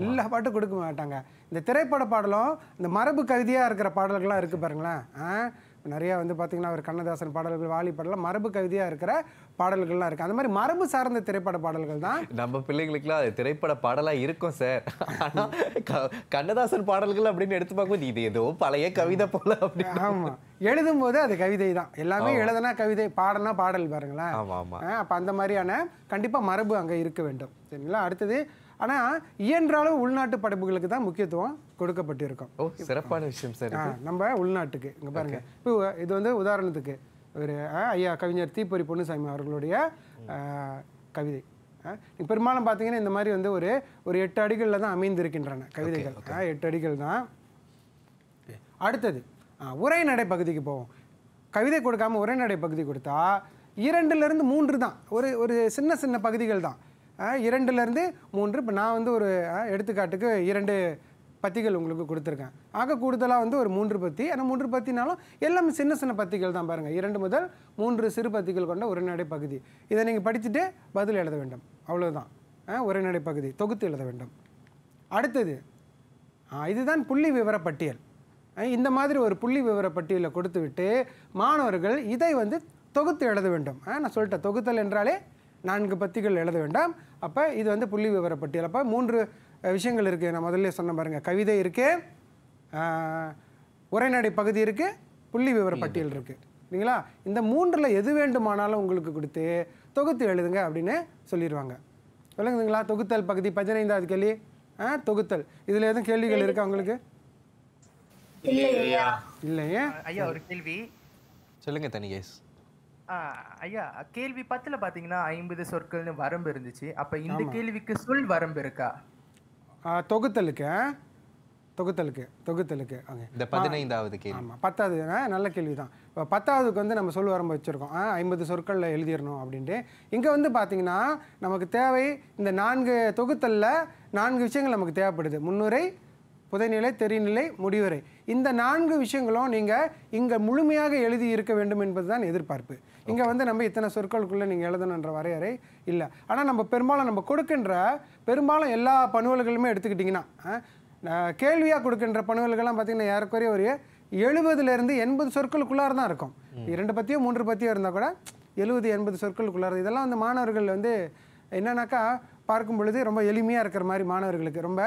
Speaker 1: எல்லா பாட்டும் கொடுக்க மாட்டாங்க இந்த திரைப்பட பாடலும் இந்த மரபு கவிதையாக இருக்கிற பாடல்கள்லாம் இருக்குது பாருங்களேன் நிறையா வந்து பார்த்தீங்கன்னா அவர் கண்ணதாசன் பாடல்கள் வாலி பாடலாம் மரபு கவிதையாக இருக்கிற பாடல்கள்லாம் இருக்குது அந்த மாதிரி மரபு சார்ந்த திரைப்பட பாடல்கள் தான்
Speaker 2: நம்ம பிள்ளைங்களுக்குலாம் அது திரைப்பட பாடலாக இருக்கும் சார் ஆனால் கண்ணதாசன் பாடல்கள் அப்படின்னு எடுத்து பார்க்கும்போது இது ஏதோ பழைய கவிதை போல அப்படி ஆமாம்
Speaker 1: எழுதும் போது அது கவிதை தான் எல்லாமே எழுதுனா கவிதை பாடனா பாடல் பாருங்களேன் அப்போ அந்த மாதிரியான கண்டிப்பாக மரபு அங்கே இருக்க வேண்டும் சரிங்களா அடுத்தது ஆனால் இயன்றாலும் உள்நாட்டு படைப்புகளுக்கு தான் முக்கியத்துவம் கொடுக்கப்பட்டிருக்கோம் ஓ
Speaker 2: சிறப்பான விஷயம் சார்
Speaker 1: நம்ம உள்நாட்டுக்கு இங்கே பாருங்கள் இப்போ இது வந்து உதாரணத்துக்கு ஒரு ஐயா கவிஞர் தீப்பொறி பொன்னுசாமி அவர்களுடைய கவிதை பெரும்பாலும் பார்த்தீங்கன்னா இந்த மாதிரி வந்து ஒரு ஒரு எட்டு அடிகளில் தான் அமைந்திருக்கின்றன கவிதைகள் எட்டு அடிகள் தான் அடுத்தது உரைநடை பகுதிக்கு போவோம் கவிதை கொடுக்காமல் உரைநடை பகுதி கொடுத்தா இரண்டுலேருந்து மூன்று தான் ஒரு ஒரு சின்ன சின்ன பகுதிகள் தான் இரண்டுலேருந்து மூன்று இப்போ நான் வந்து ஒரு எடுத்துக்காட்டுக்கு இரண்டு பத்திகள் உங்களுக்கு கொடுத்துருக்கேன் ஆக கூடுதலாக வந்து ஒரு மூன்று பத்தி ஆனால் மூன்று பத்தினாலும் எல்லாமே சின்ன சின்ன பத்திகள் தான் பாருங்கள் இரண்டு முதல் மூன்று சிறு பத்திகள் கொண்ட உரைநடை பகுதி இதை நீங்கள் படிச்சுட்டு பதில் எழுத வேண்டும் அவ்வளோதான் உரைநடை பகுதி தொகுத்து எழுத வேண்டும் அடுத்தது இதுதான் புள்ளி விவரப்பட்டியல் இந்த மாதிரி ஒரு புள்ளி விவரப்பட்டியலில் கொடுத்து கொடுத்துவிட்டு மாணவர்கள் இதை வந்து தொகுத்து எழுத வேண்டும் நான் சொல்லிட்டேன் தொகுத்தல் என்றாலே நான்கு பத்திகள் எழுத வேண்டாம் அப்போ இது வந்து புள்ளி விவரப்பட்டியல் பட்டியல் அப்போ மூன்று விஷயங்கள் இருக்குது நான் முதல்ல சொன்ன பாருங்கள் கவிதை இருக்குது உரைநடை பகுதி இருக்குது புள்ளி விவர பட்டியல் இருக்குது இல்லைங்களா இந்த மூன்றில் எது வேண்டுமானாலும் உங்களுக்கு கொடுத்து தொகுத்து எழுதுங்க அப்படின்னு சொல்லிடுவாங்க விளங்குதுங்களா தொகுத்தல் பகுதி பதினைந்தாவது கேள்வி ஆ தொகுத்தல் இதில் எதுவும் கேள்விகள் இருக்கா உங்களுக்கு இல்லையே ஐயா ஒரு
Speaker 2: கேள்வி சொல்லுங்க தனிகேஷ் ஐயா கேள்வி பத்தில் பார்த்தீங்கன்னா ஐம்பது சொற்கள்னு வரம்பு இருந்துச்சு
Speaker 1: அப்போ இந்த கேள்விக்கு சொல் வரம்பு இருக்கா தொகுத்தலுக்கு தொகுத்தலுக்கு தொகுத்தலுக்கு ஓகே
Speaker 2: இந்த பதினைந்தாவது கேள்வி ஆமாம்
Speaker 1: பத்தாவது நல்ல கேள்வி தான் இப்போ பத்தாவதுக்கு வந்து நம்ம சொல்லு வரம்பு வச்சுருக்கோம் ஐம்பது சொற்களில் எழுதிடணும் அப்படின்ட்டு இங்கே வந்து பார்த்தீங்கன்னா நமக்கு தேவை இந்த நான்கு தொகுத்தலில் நான்கு விஷயங்கள் நமக்கு தேவைப்படுது முன்னுரை புதைநிலை தெரிநிலை முடிவுரை இந்த நான்கு விஷயங்களும் நீங்கள் இங்கே முழுமையாக எழுதி இருக்க வேண்டும் என்பது தான் எதிர்பார்ப்பு இங்கே வந்து நம்ம இத்தனை சொற்களுக்குள்ளே நீங்கள் எழுதணுன்ற வரையறை இல்லை ஆனால் நம்ம பெரும்பாலும் நம்ம கொடுக்கின்ற பெரும்பாலும் எல்லா பணுவல்களுமே எடுத்துக்கிட்டிங்கன்னா கேள்வியாக கொடுக்கின்ற பணுவல்கள்லாம் பார்த்திங்கன்னா ஏறக்குறைய ஒரு எழுபதுலேருந்து எண்பது சொற்களுக்குள்ளார தான் இருக்கும் இரண்டு பற்றியோ மூன்று பற்றியோ இருந்தால் கூட எழுபது எண்பது சொற்களுக்குள்ளார இதெல்லாம் வந்து மாணவர்கள் வந்து என்னன்னாக்கா பார்க்கும் பொழுது ரொம்ப எளிமையாக இருக்கிற மாதிரி மாணவர்களுக்கு ரொம்ப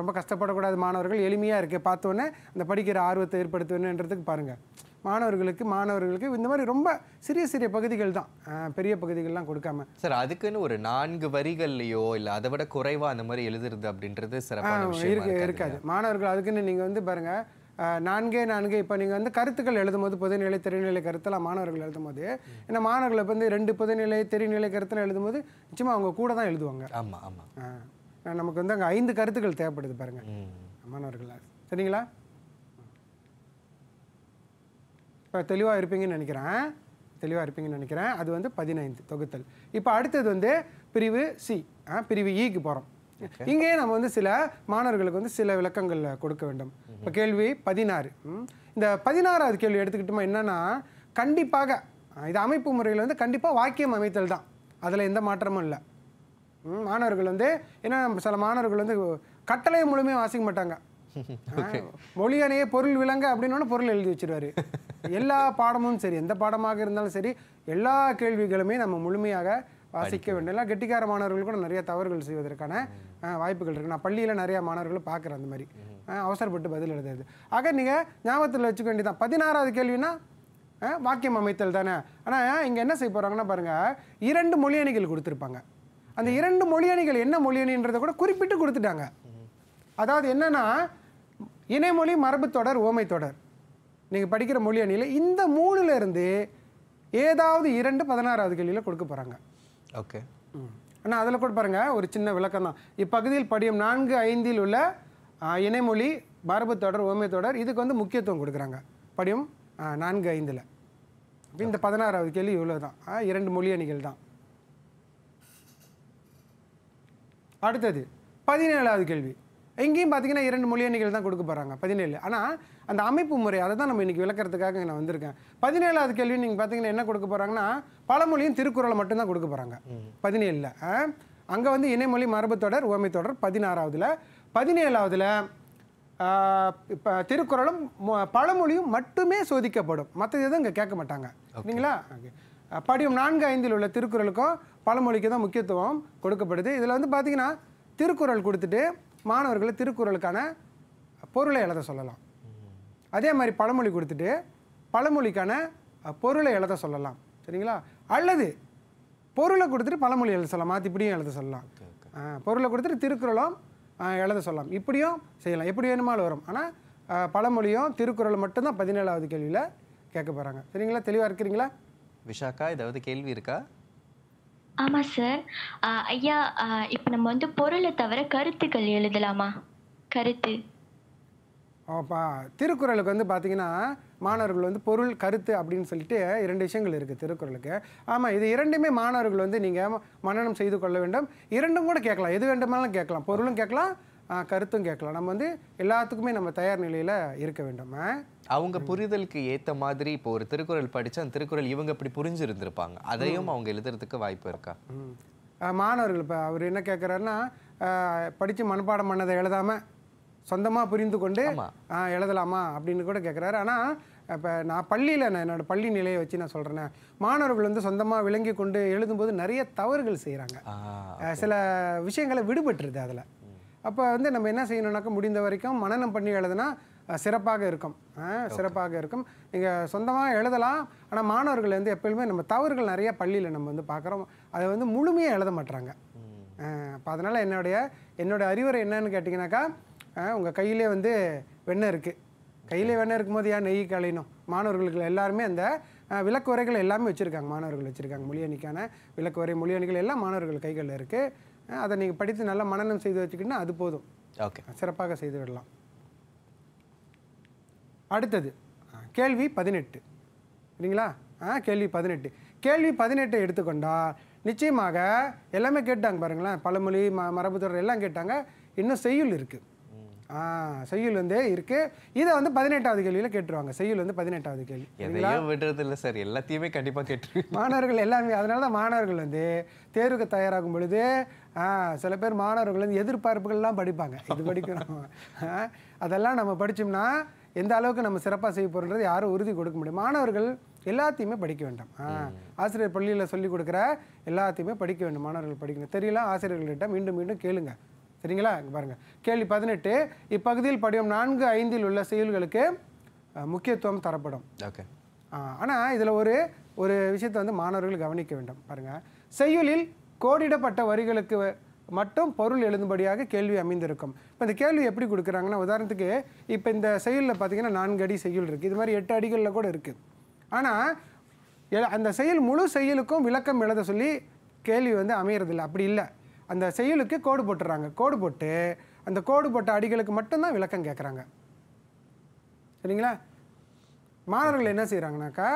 Speaker 1: ரொம்ப கஷ்டப்படக்கூடாது மாணவர்கள் எளிமையாக இருக்குது பார்த்தோன்னே அந்த படிக்கிற ஆர்வத்தை ஏற்படுத்துவேன்ன்றதுக்கு பாருங்கள் மாணவர்களுக்கு மாணவர்களுக்கு இந்த மாதிரி ரொம்ப சிறிய சிறிய பகுதிகள் தான் பெரிய பகுதிகள்லாம் கொடுக்காம
Speaker 2: சார் அதுக்குன்னு ஒரு நான்கு வரிகள்லையோ இல்லை அதை விட குறைவாக அந்த மாதிரி எழுதுறது அப்படின்றது இருக்கு இருக்காது
Speaker 1: மாணவர்கள் அதுக்குன்னு நீங்கள் வந்து பாருங்கள் நான்கே நான்கு இப்போ நீங்கள் வந்து கருத்துக்கள் எழுதும் போது பொதுநிலை தெரிநிலை கருத்தெல்லாம் மாணவர்கள் எழுதும் போது ஏன்னா மாணவர்களை வந்து ரெண்டு பொதுநிலை தெரிநிலை கருத்துலாம் எழுதும் போது நிச்சயமாக அவங்க கூட தான் எழுதுவாங்க ஆமாம் ஆமாம் நமக்கு வந்து அங்கே ஐந்து கருத்துக்கள் தேவைப்படுது பாருங்கள் மாணவர்கள் சரிங்களா இப்போ தெளிவாக இருப்பீங்கன்னு நினைக்கிறேன் தெளிவாக இருப்பீங்கன்னு நினைக்கிறேன் அது வந்து பதினைந்து தொகுத்தல் இப்போ அடுத்தது வந்து பிரிவு சி பிரிவு இக்கு e போகிறோம் இங்கேயே நம்ம வந்து சில மாணவர்களுக்கு வந்து சில விளக்கங்கள் கொடுக்க வேண்டும் இப்போ கேள்வி பதினாறு இந்த பதினாறாவது கேள்வி எடுத்துக்கிட்டோமா என்னென்னா கண்டிப்பாக இது அமைப்பு முறையில் வந்து கண்டிப்பாக வாக்கியம் அமைத்தல் தான் அதில் எந்த மாற்றமும் இல்லை மாணவர்கள் வந்து ஏன்னா சில மாணவர்கள் வந்து கட்டளை மூலமே வாசிக்க மாட்டாங்க [laughs] மொழியனையே பொருள் விளங்க அப்படின்னு பொருள் எழுதி வச்சிருவாரு எல்லா பாடமும் சரி எந்த பாடமாக இருந்தாலும் சரி எல்லா கேள்விகளுமே நம்ம முழுமையாக வாசிக்க வேண்டும் எல்லாம் கெட்டிக்கார மாணவர்கள் கூட நிறைய தவறுகள் செய்வதற்கான வாய்ப்புகள் இருக்குது நான் பள்ளியில் நிறையா மாணவர்கள் பார்க்குறேன் அந்த மாதிரி அவசரப்பட்டு பதில் எழுதுறது ஆக நீங்கள் ஞாபகத்தில் வச்சுக்க வேண்டியதான் பதினாறாவது கேள்வினா வாக்கியம் அமைத்தல் தானே ஆனால் இங்கே என்ன செய்ய போகிறாங்கன்னா பாருங்கள் இரண்டு மொழியணிகள் கொடுத்துருப்பாங்க அந்த இரண்டு மொழியணிகள் என்ன மொழியணின்றதை கூட குறிப்பிட்டு கொடுத்துட்டாங்க அதாவது என்னென்னா இணைமொழி மரபு தொடர் ஓமை தொடர் நீங்கள் படிக்கிற மொழி அணியில் இந்த மூணுலேருந்து ஏதாவது இரண்டு பதினாறாவது கேள்வியில் கொடுக்க போகிறாங்க ஓகே ஆனால் அதில் கூட பாருங்கள் ஒரு சின்ன விளக்கம் தான் இப்பகுதியில் படியும் நான்கு ஐந்தில் உள்ள இணைமொழி மரபு தொடர் ஓமை தொடர் இதுக்கு வந்து முக்கியத்துவம் கொடுக்குறாங்க படியும் நான்கு ஐந்தில் இந்த பதினாறாவது கேள்வி இவ்வளோ தான் இரண்டு மொழி அணிகள் தான் அடுத்தது பதினேழாவது கேள்வி எங்கேயும் பார்த்தீங்கன்னா இரண்டு மொழி தான் கொடுக்க போகிறாங்க பதினேழு ஆனால் அந்த அமைப்பு முறை அதை தான் நம்ம இன்றைக்கி விளக்கிறதுக்காக நான் வந்திருக்கேன் பதினேழாவது கேள்வி நீங்கள் பார்த்தீங்கன்னா என்ன கொடுக்க போகிறாங்கன்னா பழமொழியும் திருக்குறளை மட்டும்தான் கொடுக்க போகிறாங்க பதினேழில் அங்கே வந்து இணைமொழி மரபு தொடர் உவமை தொடர் பதினாறாவதில் பதினேழாவதில் இப்போ திருக்குறளும் பழமொழியும் மட்டுமே சோதிக்கப்படும் மற்றது எதுவும் இங்கே கேட்க மாட்டாங்க இல்லைங்களா படியும் நான்கு ஐந்தில் உள்ள திருக்குறளுக்கும் பழமொழிக்கு தான் முக்கியத்துவம் கொடுக்கப்படுது இதில் வந்து பார்த்திங்கன்னா திருக்குறள் கொடுத்துட்டு மாணவர்களை திருக்குறளுக்கான பொருளை எழுத சொல்லலாம் அதே மாதிரி பழமொழி கொடுத்துட்டு பழமொழிக்கான பொருளை எழுத சொல்லலாம் சரிங்களா அல்லது பொருளை கொடுத்துட்டு பழமொழி எழுத சொல்லலாம் மாற்றி இப்படியும் எழுத சொல்லலாம் பொருளை கொடுத்துட்டு திருக்குறளும் எழுத சொல்லலாம் இப்படியும் செய்யலாம் எப்படி வேணுமாலும் வரும் ஆனால் பழமொழியும் திருக்குறள் மட்டும்தான் பதினேழாவது கேள்வியில் கேட்க போகிறாங்க சரிங்களா தெளிவாக இருக்கிறீங்களா
Speaker 2: விஷாக்கா ஏதாவது கேள்வி இருக்கா
Speaker 3: ஆமாம் சார் ஐயா இப்போ நம்ம வந்து பொருளை தவிர கருத்துக்கள் எழுதலாமா கருத்து
Speaker 1: ஓப்பா திருக்குறளுக்கு வந்து பார்த்தீங்கன்னா மாணவர்கள் வந்து பொருள் கருத்து அப்படின்னு சொல்லிட்டு இரண்டு விஷயங்கள் இருக்குது திருக்குறளுக்கு ஆமாம் இது இரண்டுமே மாணவர்கள் வந்து நீங்கள் மனநம் செய்து கொள்ள வேண்டும் இரண்டும் கூட கேட்கலாம் எது வேண்டுமானாலும் கேட்கலாம் பொருளும் கேட்கலாம் கருத்தும் கேட்கலாம் நம்ம வந்து எல்லாத்துக்குமே நம்ம தயார் நிலையில் இருக்க வேண்டும்
Speaker 2: அவங்க புரிதலுக்கு ஏற்ற மாதிரி இப்போ ஒரு திருக்குறள் படித்தா அந்த திருக்குறள் இவங்க இப்படி புரிஞ்சிருந்திருப்பாங்க அதையும் அவங்க எழுதுறதுக்கு வாய்ப்பு இருக்கா
Speaker 1: மாணவர்கள் இப்போ அவர் என்ன கேட்குறாருன்னா படித்து மனப்பாடம் பண்ணதை எழுதாமல் சொந்தமாக புரிந்து கொண்டு எழுதலாமா அப்படின்னு கூட கேட்குறாரு ஆனால் இப்போ நான் பள்ளியில் நான் என்னோடய பள்ளி நிலையை வச்சு நான் சொல்கிறேன் மாணவர்கள் வந்து சொந்தமாக விளங்கி கொண்டு எழுதும்போது நிறைய தவறுகள் செய்கிறாங்க சில விஷயங்களை விடுபட்டுருது அதில் அப்போ வந்து நம்ம என்ன செய்யணும்னாக்க முடிந்த வரைக்கும் மனநம் பண்ணி எழுதுனா சிறப்பாக இருக்கும் சிறப்பாக இருக்கும் நீங்கள் சொந்தமாக எழுதலாம் ஆனால் மாணவர்கள் வந்து எப்பயுமே நம்ம தவறுகள் நிறைய பள்ளியில் நம்ம வந்து பார்க்குறோம் அதை வந்து முழுமையாக எழுத மாட்டுறாங்க அப்போ அதனால் என்னுடைய என்னோடய அறிவுரை என்னன்னு கேட்டிங்கனாக்கா உங்கள் கையிலே வந்து வெண்ணெய் இருக்குது கையிலே வெண்ணெய் இருக்கும்போது ஏன் நெய் கலையணும் மாணவர்களுக்கு எல்லாருமே அந்த விளக்கு உரைகள் எல்லாமே வச்சுருக்காங்க மாணவர்கள் வச்சுருக்காங்க மொழியணிக்கான விளக்கு உரை மொழியணிகள் எல்லாம் மாணவர்கள் கைகளில் இருக்குது அதை நீங்கள் படித்து நல்லா மனநம் செய்து வச்சுக்கிட்டா அது போதும் ஓகே சிறப்பாக செய்து விடலாம் அடுத்தது கேள்வி பதினெட்டு சரிங்களா ஆ கேள்வி பதினெட்டு கேள்வி பதினெட்டை எடுத்துக்கொண்டால் நிச்சயமாக எல்லாமே கேட்டாங்க பாருங்களேன் பழமொழி ம மரபுத்துறை எல்லாம் கேட்டாங்க இன்னும் செய்யுள் இருக்குது செய்யுள் வந்து இருக்கு இதை வந்து பதினெட்டாவது கேள்வியில கேட்டுருவாங்க செய்யுள் வந்து பதினெட்டாவது கேள்வி எதையும்
Speaker 2: விடுறது இல்லை சார் எல்லாத்தையுமே கண்டிப்பாக கேட்டு
Speaker 1: மாணவர்கள் எல்லாமே அதனால தான் மாணவர்கள் வந்து தேர்வுக்கு தயாராகும் பொழுது சில பேர் மாணவர்கள் வந்து எதிர்பார்ப்புகள்லாம் படிப்பாங்க இது படிக்கிறோம் அதெல்லாம் நம்ம படித்தோம்னா எந்த அளவுக்கு நம்ம சிறப்பாக செய்ய போகிறோன்றது யாரும் உறுதி கொடுக்க முடியும் மாணவர்கள் எல்லாத்தையுமே படிக்க வேண்டாம் ஆசிரியர் பள்ளியில் சொல்லிக் கொடுக்குற எல்லாத்தையுமே படிக்க வேண்டும் மாணவர்கள் படிக்கணும் தெரியல ஆசிரியர்கள்ட்ட மீண்டும் மீண்டும் கேளுங்க சரிங்களா இங்கே பாருங்கள் கேள்வி பதினெட்டு இப்பகுதியில் படிவம் நான்கு ஐந்தில் உள்ள செயல்களுக்கு முக்கியத்துவம் தரப்படும் ஓகே ஆனால் இதில் ஒரு ஒரு விஷயத்தை வந்து மாணவர்கள் கவனிக்க வேண்டும் பாருங்கள் செய்யுளில் கோடிடப்பட்ட வரிகளுக்கு மட்டும் பொருள் எழுதும்படியாக கேள்வி அமைந்திருக்கும் இப்போ இந்த கேள்வி எப்படி கொடுக்குறாங்கன்னா உதாரணத்துக்கு இப்போ இந்த செயலில் பார்த்தீங்கன்னா நான்கு அடி செய்யுள் இருக்குது இது மாதிரி எட்டு அடிகளில் கூட இருக்குது ஆனால் அந்த செயல் முழு செயலுக்கும் விளக்கம் எழுத சொல்லி கேள்வி வந்து அமையறதில்லை அப்படி இல்லை அந்த செயலுக்கு கோடு போட்டுடுறாங்க கோடு போட்டு அந்த கோடு போட்ட அடிகளுக்கு மட்டும்தான் விளக்கம் கேட்குறாங்க சரிங்களா மாணவர்கள் என்ன செய்கிறாங்கனாக்கா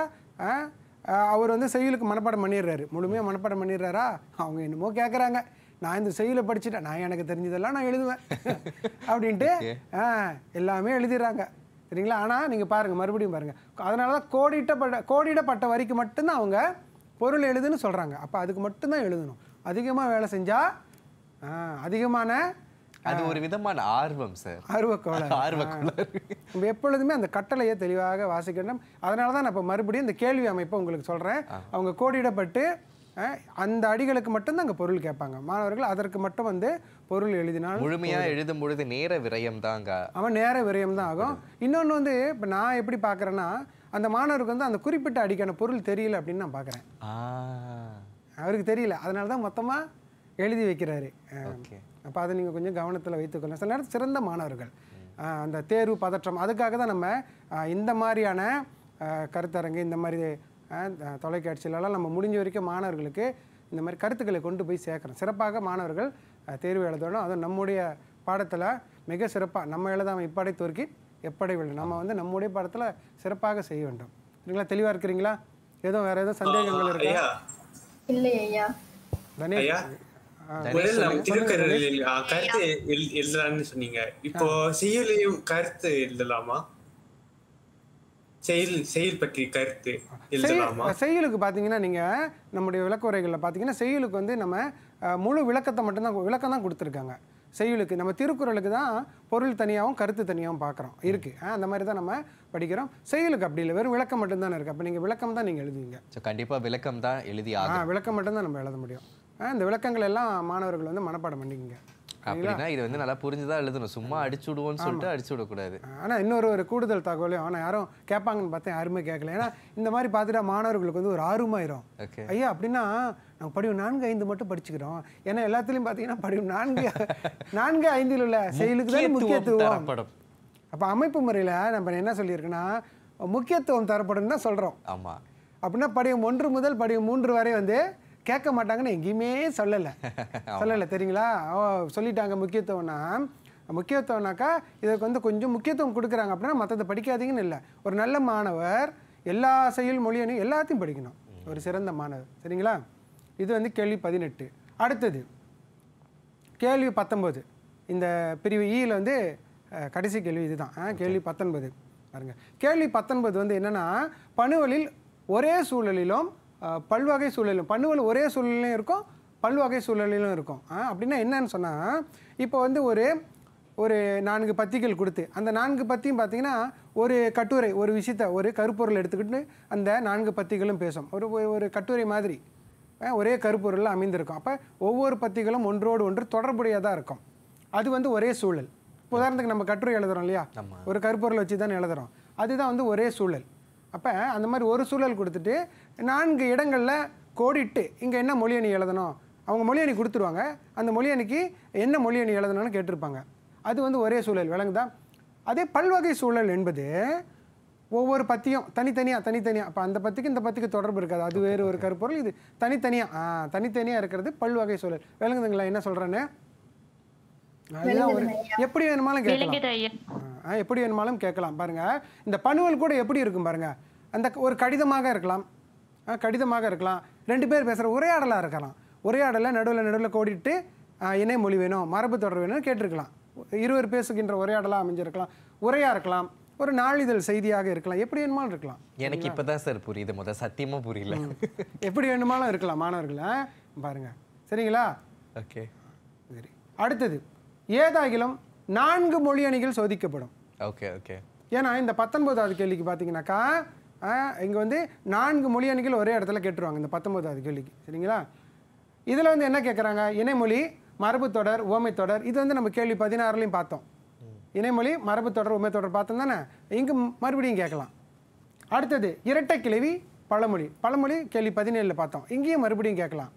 Speaker 1: அவர் வந்து செயலுக்கு மனப்பாடம் பண்ணிடுறாரு முழுமையாக மனப்பாடம் பண்ணிடுறாரா அவங்க என்னமோ கேட்குறாங்க நான் இந்த செயலை படிச்சுட்டேன் நான் எனக்கு தெரிஞ்சதெல்லாம் நான் எழுதுவேன் [laughs] அப்படின்ட்டு எல்லாமே எழுதிடுறாங்க சரிங்களா ஆனால் நீங்கள் பாருங்கள் மறுபடியும் பாருங்கள் அதனால தான் கோடிட்டப்பட்ட கோடிடப்பட்ட வரிக்கு மட்டும்தான் அவங்க பொருள் எழுதுன்னு சொல்கிறாங்க அப்போ அதுக்கு மட்டும்தான் எழுதணும் அதிகமாக வேலை செஞ்சால் அதிகமான அது ஒரு
Speaker 2: விதமான ஆர்வம் சார் ஆர்வக்கோளர் [laughs] ஆர்வக்கோளர்
Speaker 1: எப்பொழுதுமே அந்த கட்டளையை தெளிவாக வாசிக்கணும் அதனால தான் நான் இப்போ மறுபடியும் இந்த கேள்வி அமைப்பை உங்களுக்கு சொல்கிறேன் அவங்க கோடிடப்பட்டு அந்த அடிகளுக்கு மட்டும்தான் அங்கே பொருள் கேட்பாங்க மாணவர்கள் அதற்கு மட்டும் வந்து பொருள் எழுதினால் முழுமையாக எழுதும்
Speaker 2: பொழுது நேர விரயம் தாங்க
Speaker 1: அவன் நேர விரயம் தான் ஆகும் இன்னொன்று வந்து இப்போ நான் எப்படி பார்க்குறேன்னா அந்த மாணவருக்கு வந்து அந்த குறிப்பிட்ட அடிக்கான பொருள் தெரியல அப்படின்னு நான் பார்க்குறேன் அவருக்கு தெரியல அதனால தான் மொத்தமாக எழுதி வைக்கிறாரு அப்போ அதை நீங்கள் கொஞ்சம் கவனத்தில் வைத்துக்கொள்ளணும் சில நேரம் சிறந்த மாணவர்கள் அந்த தேர்வு பதற்றம் அதுக்காக தான் நம்ம இந்த மாதிரியான கருத்தரங்கு இந்த மாதிரி தொலைக்காட்சியிலலாம் நம்ம முடிஞ்ச வரைக்கும் மாணவர்களுக்கு இந்த மாதிரி கருத்துக்களை கொண்டு போய் சேர்க்குறோம் சிறப்பாக மாணவர்கள் தேர்வு எழுதணும் அதுவும் நம்முடைய பாடத்தில் மிக சிறப்பாக நம்ம எழுதாமல் இப்படை தோற்கி எப்படி விழு நம்ம வந்து நம்முடைய பாடத்தில் சிறப்பாக செய்ய வேண்டும் சரிங்களா தெளிவாக இருக்கிறீங்களா எதுவும் வேறு எதுவும் சந்தேகங்கள் இருக்கா இல்லை ஐயா ஐயா சொன்னீங்க இப்போ கருத்து செயல் பற்றி கருத்து செயலுக்கு நம்முடைய செயலுக்கு வந்து நம்ம முழு விளக்கத்தை மட்டும்தான் விளக்கம் தான் கொடுத்துருக்காங்க செய்யுளுக்கு நம்ம திருக்குறளுக்கு தான் பொருள் தனியாகவும் கருத்து தனியாகவும் பார்க்குறோம் இருக்குது அந்த மாதிரி தான் நம்ம படிக்கிறோம் செய்யுளுக்கு அப்படி இல்லை வெறும் விளக்கம் மட்டும்தானே இருக்குது அப்போ நீங்கள் விளக்கம் தான் நீங்கள் எழுதுவீங்க
Speaker 2: ஸோ கண்டிப்பாக விளக்கம் தான் எழுதி ஆ
Speaker 1: விளக்கம் மட்டும்தான் நம்ம எழுத முடியும் இந்த விளக்கங்கள் எல்லாம் மாணவர்கள் வந்து மனப்பாடம் பண்ணிக்கோங்க
Speaker 2: அப்படின்னா இது வந்து நல்லா புரிஞ்சுதான் எழுதணும் சும்மா அடிச்சு விடுவோம்னு சொல்லிட்டு அடிச்சு விடக்கூடாது
Speaker 1: ஆனால் இன்னொரு ஒரு கூடுதல் தகவலையும் ஆனால் யாரும் கேட்பாங்கன்னு பார்த்தா யாருமே கேட்கல ஏன்னா இந்த மாதிரி பார்த்துட்டா மாணவர்களுக்கு வந்து ஒரு ஆர்வமாயிரும் ஐயா அப்படின்னா நாங்கள் படிவு நான்கு ஐந்து மட்டும் படிச்சுக்கிறோம் ஏன்னா எல்லாத்துலேயும் பார்த்தீங்கன்னா படிவு நான்கு நான்கு ஐந்தில் உள்ள செயலுக்கு தான் முக்கியத்துவம் அப்போ அமைப்பு முறையில் நம்ம என்ன சொல்லியிருக்கோம்னா முக்கியத்துவம் தரப்படும் தான் சொல்கிறோம் ஆமாம் அப்படின்னா படிவம் ஒன்று முதல் படிவம் மூன்று வரை வந்து கேட்க மாட்டாங்கன்னு எங்கேயுமே சொல்லலை [laughs] சொல்லலை தெரியுங்களா சொல்லிட்டாங்க முக்கியத்துவம்னா முக்கியத்துவம்னாக்கா இதற்கு வந்து கொஞ்சம் முக்கியத்துவம் கொடுக்குறாங்க அப்படின்னா மற்றதை படிக்காதீங்கன்னு இல்லை ஒரு நல்ல மாணவர் எல்லா செயல் மொழியனையும் எல்லாத்தையும் படிக்கணும் ஒரு சிறந்த மாணவர் சரிங்களா இது வந்து கேள்வி பதினெட்டு அடுத்தது கேள்வி பத்தொம்பது இந்த பிரிவு ஈயில் e வந்து கடைசி கேள்வி இதுதான் கேள்வி பத்தொன்பது பாருங்கள் கேள்வி பத்தொன்பது வந்து என்னென்னா பணுவலில் ஒரே சூழலிலும் பல்வகை சூழலும் பண்ணுவல் ஒரே சூழலையும் இருக்கும் பல்வகை சூழலிலும் இருக்கும் அப்படின்னா என்னன்னு சொன்னால் இப்போ வந்து ஒரு ஒரு நான்கு பத்திகள் கொடுத்து அந்த நான்கு பத்தியும் பார்த்திங்கன்னா ஒரு கட்டுரை ஒரு விஷயத்த ஒரு கருப்பொருள் எடுத்துக்கிட்டு அந்த நான்கு பத்திகளும் பேசும் ஒரு ஒரு கட்டுரை மாதிரி ஒரே கருப்பொருளில் அமைந்திருக்கும் அப்போ ஒவ்வொரு பத்திகளும் ஒன்றோடு ஒன்று தொடர்புடையதாக இருக்கும் அது வந்து ஒரே சூழல் உதாரணத்துக்கு நம்ம கட்டுரை எழுதுகிறோம் இல்லையா ஒரு கருப்பொருள் வச்சு தான் எழுதுகிறோம் அதுதான் வந்து ஒரே சூழல் அப்போ அந்த மாதிரி ஒரு சூழல் கொடுத்துட்டு நான்கு இடங்களில் கோடிட்டு இங்கே என்ன மொழியணி எழுதணும் அவங்க மொழியணி கொடுத்துருவாங்க அந்த மொழியணிக்கு என்ன மொழியணி எழுதணும்னு கேட்டிருப்பாங்க அது வந்து ஒரே சூழல் விளங்குதான் அதே பல்வகை சூழல் என்பது ஒவ்வொரு பத்தியும் தனித்தனியாக தனித்தனியாக அப்போ அந்த பத்திக்கு இந்த பத்திக்கு தொடர்பு இருக்காது அது வேறு ஒரு கருப்பொருள் இது தனித்தனியாக தனித்தனியாக இருக்கிறது பல்வகை சூழல் விளங்குதுங்களா என்ன சொல்கிறேன்னு எப்படி வேணுமாலும் கேட்கலாம் எப்படி வேணுமாலும் கேட்கலாம் பாருங்க இந்த பணுவல் கூட எப்படி இருக்கும் பாருங்க அந்த ஒரு கடிதமாக இருக்கலாம் கடிதமாக இருக்கலாம் ரெண்டு பேர் பேசுகிற உரையாடலாக இருக்கலாம் உரையாடலில் நடுவில் நடுவில் கோடிட்டு இணை மொழி வேணும் மரபு தொடர் வேணும்னு கேட்டிருக்கலாம் இருவர் பேசுகின்ற உரையாடலாக அமைஞ்சிருக்கலாம் உரையாக இருக்கலாம் ஒரு நாளிதழ் செய்தியாக இருக்கலாம் எப்படி வேணுமாலும் இருக்கலாம்
Speaker 2: எனக்கு இப்போ தான் சார் புரியுது முதல் சத்தியமாக புரியல
Speaker 1: எப்படி வேணுமாலும் இருக்கலாம் மாணவர்களை பாருங்க சரிங்களா ஓகே சரி அடுத்தது ஏதாகிலும் நான்கு மொழி அணிகள் சோதிக்கப்படும் ஓகே ஓகே ஏன்னா இந்த பத்தொன்பதாவது கேள்விக்கு பார்த்தீங்கன்னாக்கா இங்கே வந்து நான்கு மொழி அணிகள் ஒரே இடத்துல கேட்டுருவாங்க இந்த பத்தொன்பதாவது கேள்விக்கு சரிங்களா இதில் வந்து என்ன கேட்குறாங்க இணைமொழி மரபு தொடர் ஓமை தொடர் இது வந்து நம்ம கேள்வி பதினாறுலையும் பார்த்தோம் இணைமொழி மரபு தொடர் உமை தொடர் பார்த்தோம் தானே இங்கே மறுபடியும் கேட்கலாம் அடுத்தது இரட்டை கிழவி பழமொழி பழமொழி கேள்வி பதினேழில் பார்த்தோம் இங்கேயும் மறுபடியும் கேட்கலாம்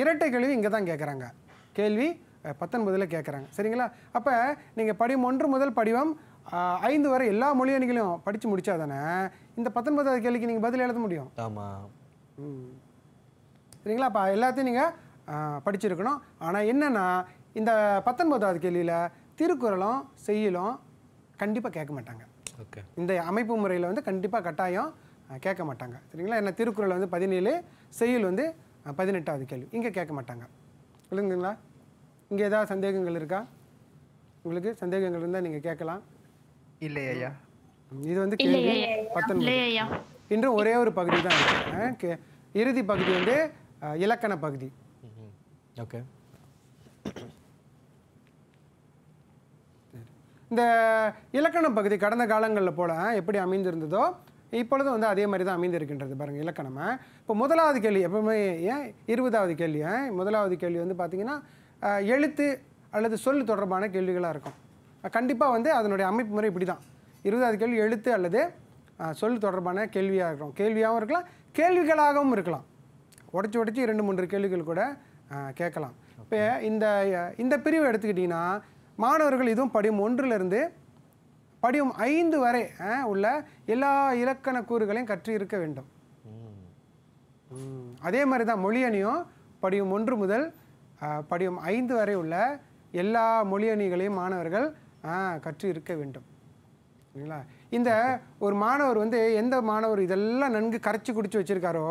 Speaker 1: இரட்டை கிழவி இங்கே தான் கேட்குறாங்க கேள்வி பத்தொன்பதில் கேட்குறாங்க சரிங்களா அப்போ நீங்கள் படிவம் ஒன்று முதல் படிவம் ஐந்து வரை எல்லா மொழியணிகளையும் படித்து முடித்தா தானே இந்த பத்தொன்பதாவது கேள்விக்கு நீங்கள் பதில் எழுத முடியும் ஆமாம் சரிங்களா அப்போ எல்லாத்தையும் நீங்கள் படிச்சிருக்கணும் ஆனால் என்னென்னா இந்த பத்தொன்பதாவது கேள்வியில் திருக்குறளும் செய்யலும் கண்டிப்பாக கேட்க மாட்டாங்க ஓகே இந்த அமைப்பு முறையில் வந்து கண்டிப்பாக கட்டாயம் கேட்க மாட்டாங்க சரிங்களா என்ன திருக்குறள் வந்து பதினேழு செய்யுள் வந்து பதினெட்டாவது கேள்வி இங்கே கேட்க மாட்டாங்க இல்லைங்களா இங்கே ஏதாவது சந்தேகங்கள் இருக்கா உங்களுக்கு சந்தேகங்கள் இருந்தால் நீங்கள் கேட்கலாம் இல்லை ஐயா இது வந்து கேள்வி பத்தொன்பது இன்றும் ஒரே ஒரு பகுதி தான் இருக்கு இறுதி பகுதி வந்து இலக்கண பகுதி ஓகே இந்த இலக்கண பகுதி கடந்த காலங்களில் போல எப்படி அமைந்திருந்ததோ இப்பொழுதும் வந்து அதே மாதிரி தான் அமைந்திருக்கின்றது பாருங்கள் இலக்கணமாக இப்போ முதலாவது கேள்வி எப்பவுமே ஏன் இருபதாவது கேள்வி முதலாவது கேள்வி வந்து பார்த்தீங்கன்னா எழுத்து அல்லது சொல் தொடர்பான கேள்விகளாக இருக்கும் கண்டிப்பாக வந்து அதனுடைய அமைப்பு முறை இப்படி தான் இருபதாவது கேள்வி எழுத்து அல்லது சொல் தொடர்பான கேள்வியாக இருக்கும் கேள்வியாகவும் இருக்கலாம் கேள்விகளாகவும் இருக்கலாம் உடச்சி உடச்சி இரண்டு மூன்று கேள்விகள் கூட கேட்கலாம் இப்போ இந்த இந்த பிரிவு எடுத்துக்கிட்டிங்கன்னா மாணவர்கள் இதுவும் படியும் ஒன்றிலிருந்து படியும் ஐந்து வரை உள்ள எல்லா இலக்கண கூறுகளையும் கற்று இருக்க வேண்டும் அதே மாதிரி தான் மொழியணியும் படியும் ஒன்று முதல் படிவம் ஐந்து வரை உள்ள எல்லா மொழியணிகளையும் மாணவர்கள் கற்று இருக்க வேண்டும் சரிங்களா இந்த ஒரு மாணவர் வந்து எந்த மாணவர் இதெல்லாம் நன்கு கரைச்சி குடிச்சு வச்சுருக்காரோ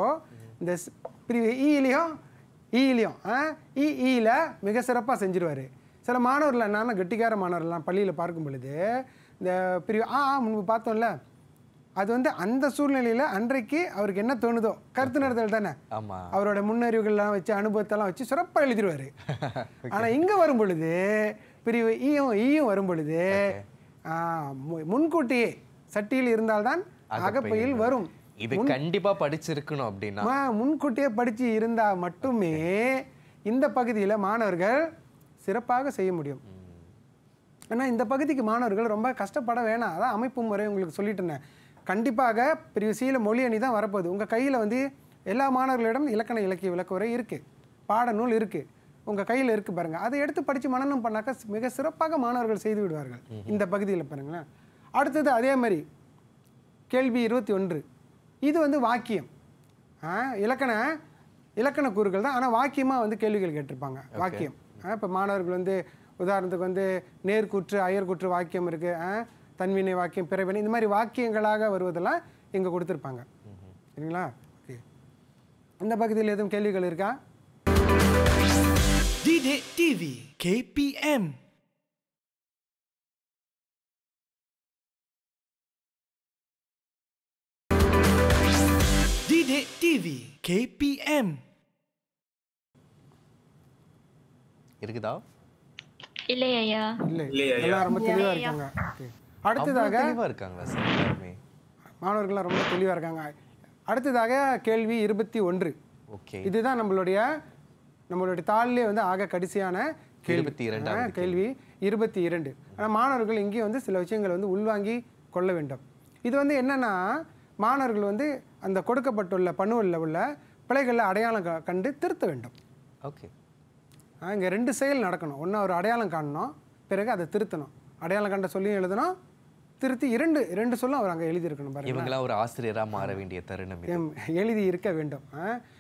Speaker 1: இந்த பிரிவு ஈலையும் ஈலியும் இ மிக சிறப்பாக செஞ்சிருவார் சில மாணவர்கள் நானும் கெட்டிக்கார மாணவர்கள்லாம் பள்ளியில் பார்க்கும் பொழுது இந்த பிரிவு ஆ முன்பு பார்த்தோம்ல அது வந்து அந்த சூழ்நிலையில் அன்றைக்கு அவருக்கு என்ன தோணுதோ கருத்து நடத்தல் தானே அவரோட முன்னறிவுகள்லாம் வச்சு அனுபவத்தெல்லாம் வச்சு சிறப்பாக எழுதிடுவார் [laughs] ஆனால் இங்கே வரும் பொழுது பிரிவு ஈயும் e ஈயும் e வரும் பொழுது முன்கூட்டியே சட்டியில் இருந்தால்தான் அகப்பையில் வரும்
Speaker 2: இது கண்டிப்பா படிச்சிருக்கணும் அப்படின்னா
Speaker 1: முன்கூட்டியே படிச்சு இருந்தா மட்டுமே இந்த பகுதியில் மாணவர்கள் சிறப்பாக செய்ய முடியும் ஆனால் இந்த பகுதிக்கு மாணவர்கள் ரொம்ப கஷ்டப்பட வேணாம் அதான் அமைப்பு முறை உங்களுக்கு சொல்லிட்டு இருந்தேன் கண்டிப்பாக பிரிவு சீல மொழி அணி தான் வரப்போகுது உங்கள் கையில் வந்து எல்லா மாணவர்களிடம் இலக்கண இலக்கிய விளக்குறை இருக்குது பாடநூல் இருக்குது உங்கள் கையில் இருக்குது பாருங்கள் அதை எடுத்து படித்து மனநம் பண்ணாக்கா மிக சிறப்பாக மாணவர்கள் செய்து விடுவார்கள் இந்த பகுதியில் பாருங்களேன் அடுத்தது அதே மாதிரி கேள்வி இருபத்தி ஒன்று இது வந்து வாக்கியம் இலக்கண இலக்கண கூறுகள் தான் ஆனால் வாக்கியமாக வந்து கேள்விகள் கேட்டிருப்பாங்க வாக்கியம் இப்போ மாணவர்கள் வந்து உதாரணத்துக்கு வந்து நேர்கூற்று அயர்கூற்று வாக்கியம் இருக்குது தன்வினை வாக்கியம் பிறவினை இந்த மாதிரி வாக்கியங்களாக வருவதெல்லாம் இங்கே கொடுத்துருப்பாங்க சரிங்களா ஓகே இந்த பகுதியில் எதுவும் கேள்விகள் இருக்கா டிவி கேபிஎம் டிவி இருக்குதா இல்லையா
Speaker 2: இல்ல அடுத்ததாக இருக்காங்க
Speaker 1: மாணவர்கள்லாம் ரொம்ப தெளிவாக இருக்காங்க அடுத்ததாக கேள்வி இருபத்தி ஒன்று ஓகே இதுதான் நம்மளுடைய நம்மளுடைய தாளிலே வந்து ஆக கடைசியான கேள்வி கேள்வி இருபத்தி இரண்டு ஆனால் மாணவர்கள் இங்கேயும் வந்து சில விஷயங்களை வந்து உள்வாங்கி கொள்ள வேண்டும் இது வந்து என்னென்னா மாணவர்கள் வந்து அந்த கொடுக்கப்பட்டுள்ள பணுவில் உள்ள பிள்ளைகளில் அடையாளம் கண்டு திருத்த வேண்டும் ஓகே இங்கே ரெண்டு செயல் நடக்கணும் ஒன்று ஒரு அடையாளம் காணணும் பிறகு அதை திருத்தணும் அடையாளம் கண்ட சொல்லியும் எழுதணும் திருத்தி இரண்டு இரண்டு சொல்லும் அவர் அங்கே எழுதியிருக்கணும் பாருங்க
Speaker 2: ஒரு ஆசிரியராக மாற வேண்டிய தருணம்
Speaker 1: எழுதி இருக்க வேண்டும்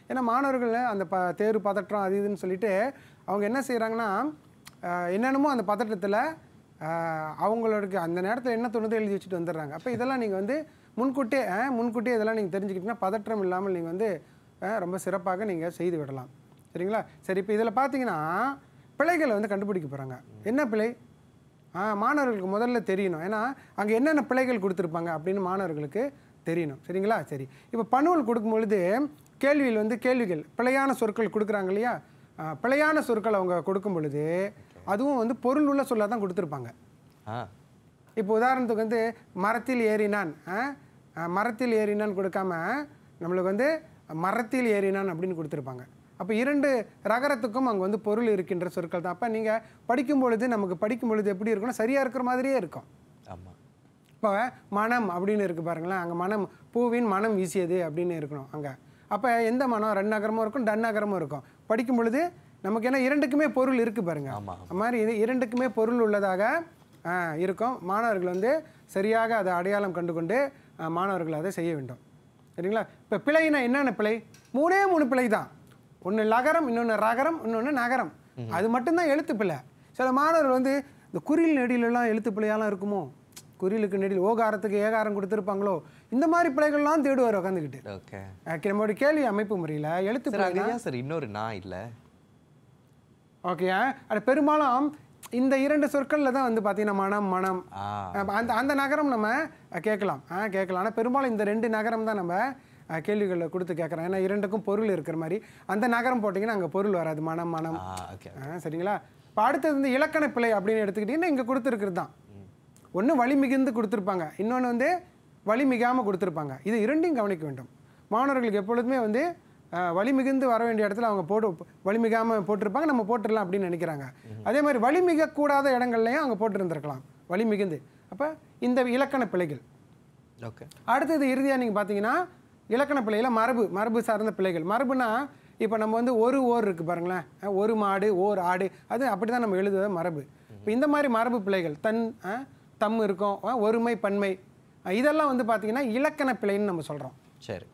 Speaker 1: ஏன்னா மாணவர்கள் அந்த ப தேர்வு பதற்றம் அது இதுன்னு சொல்லிட்டு அவங்க என்ன செய்கிறாங்கன்னா என்னென்னமோ அந்த பதற்றத்தில் அவங்களுக்கு அந்த நேரத்தில் என்ன தோணுதோ எழுதி வச்சுட்டு வந்துடுறாங்க அப்போ இதெல்லாம் நீங்கள் வந்து முன்கூட்டியே முன்கூட்டியே இதெல்லாம் நீங்கள் தெரிஞ்சுக்கிட்டிங்கன்னா பதற்றம் இல்லாமல் நீங்கள் வந்து ரொம்ப சிறப்பாக நீங்கள் செய்து விடலாம் சரிங்களா சரி இப்போ இதில் பார்த்தீங்கன்னா பிழைகளை வந்து கண்டுபிடிக்க போகிறாங்க என்ன பிழை மாணவர்களுக்கு முதல்ல தெரியணும் ஏன்னா அங்கே என்னென்ன பிள்ளைகள் கொடுத்துருப்பாங்க அப்படின்னு மாணவர்களுக்கு தெரியணும் சரிங்களா சரி இப்போ பணுவல் கொடுக்கும்பொழுது கேள்வியில் வந்து கேள்விகள் பிழையான சொற்கள் கொடுக்குறாங்க இல்லையா பிழையான சொற்கள் அவங்க கொடுக்கும் பொழுது அதுவும் வந்து பொருள் உள்ள சொல்ல தான் கொடுத்துருப்பாங்க இப்போ உதாரணத்துக்கு வந்து மரத்தில் ஏறினான் மரத்தில் ஏறினான் கொடுக்காம நம்மளுக்கு வந்து மரத்தில் ஏறினான் அப்படின்னு கொடுத்துருப்பாங்க அப்போ இரண்டு ரகரத்துக்கும் அங்கே வந்து பொருள் இருக்கின்ற சொற்கள் தான் அப்போ நீங்கள் படிக்கும் பொழுது நமக்கு படிக்கும் பொழுது எப்படி இருக்கும்னா சரியாக இருக்கிற மாதிரியே இருக்கும் ஆமாம் இப்போ மனம் அப்படின்னு இருக்குது பாருங்களேன் அங்கே மனம் பூவின் மனம் வீசியது அப்படின்னு இருக்கணும் அங்கே அப்போ எந்த மனம் ரெண்டு நகரமும் இருக்கும் டன் நகரமும் இருக்கும் படிக்கும் பொழுது நமக்கு ஏன்னா இரண்டுக்குமே பொருள் இருக்குது பாருங்க அது மாதிரி இது இரண்டுக்குமே பொருள் உள்ளதாக இருக்கும் மாணவர்கள் வந்து சரியாக அதை அடையாளம் கண்டு கொண்டு மாணவர்கள் அதை செய்ய வேண்டும் சரிங்களா இப்போ பிழைனா என்னென்ன பிழை மூணே மூணு பிழை தான் ஒன்று லகரம் இன்னொன்று ரகரம் இன்னொன்று நகரம் அது மட்டும்தான் எழுத்துப்பிள்ளை சில மாணவர்கள் வந்து இந்த குறியில் நெடியிலெல்லாம் பிள்ளையெல்லாம் இருக்குமோ குறிலுக்கு நெடியில் ஓகாரத்துக்கு ஏகாரம் கொடுத்துருப்பாங்களோ இந்த மாதிரி பிள்ளைகள்லாம் தேடுவார் உட்காந்துக்கிட்டு ஓகே நம்மளுடைய கேள்வி அமைப்பு முறையில் எழுத்து
Speaker 2: சார் இன்னொரு நான் இல்லை
Speaker 1: ஓகே அது பெரும்பாலும் இந்த இரண்டு சொற்களில் தான் வந்து பார்த்தீங்கன்னா மனம் மனம் அந்த அந்த நகரம் நம்ம கேட்கலாம் ஆ கேட்கலாம் ஆனால் பெரும்பாலும் இந்த ரெண்டு நகரம் தான் நம்ம கேள்விகளை கொடுத்து கேட்குறேன் ஏன்னா இரண்டுக்கும் பொருள் இருக்கிற மாதிரி அந்த நகரம் போட்டிங்கன்னா அங்கே பொருள் வராது மனம் மனம் சரிங்களா இப்போ அடுத்தது வந்து இலக்கண பிழை அப்படின்னு எடுத்துக்கிட்டிங்கன்னா இங்கே கொடுத்துருக்குறது தான் ஒன்று வழி மிகுந்து கொடுத்துருப்பாங்க இன்னொன்று வந்து வழி மிகாமல் கொடுத்துருப்பாங்க இது இரண்டையும் கவனிக்க வேண்டும் மாணவர்களுக்கு எப்பொழுதுமே வந்து வலி மிகுந்து வர வேண்டிய இடத்துல அவங்க போட்டு மிகாமல் போட்டிருப்பாங்க நம்ம போட்டுடலாம் அப்படின்னு நினைக்கிறாங்க அதே மாதிரி வலி மிகக்கூடாத இடங்கள்லையும் அவங்க போட்டிருந்துருக்கலாம் வழி மிகுந்து அப்போ இந்த இலக்கண பிழைகள் ஓகே அடுத்தது இறுதியாக நீங்கள் பார்த்தீங்கன்னா இலக்கண பிள்ளையில் மரபு மரபு சார்ந்த பிள்ளைகள் மரபுனா இப்போ நம்ம வந்து ஒரு ஓர் இருக்குது பாருங்களேன் ஒரு மாடு ஓர் ஆடு அது அப்படி தான் நம்ம எழுதுவது மரபு இப்போ இந்த மாதிரி மரபு பிள்ளைகள் தன் தம் இருக்கும் ஒருமை பன்மை இதெல்லாம் வந்து பார்த்தீங்கன்னா இலக்கண பிழைன்னு நம்ம சொல்கிறோம் சரி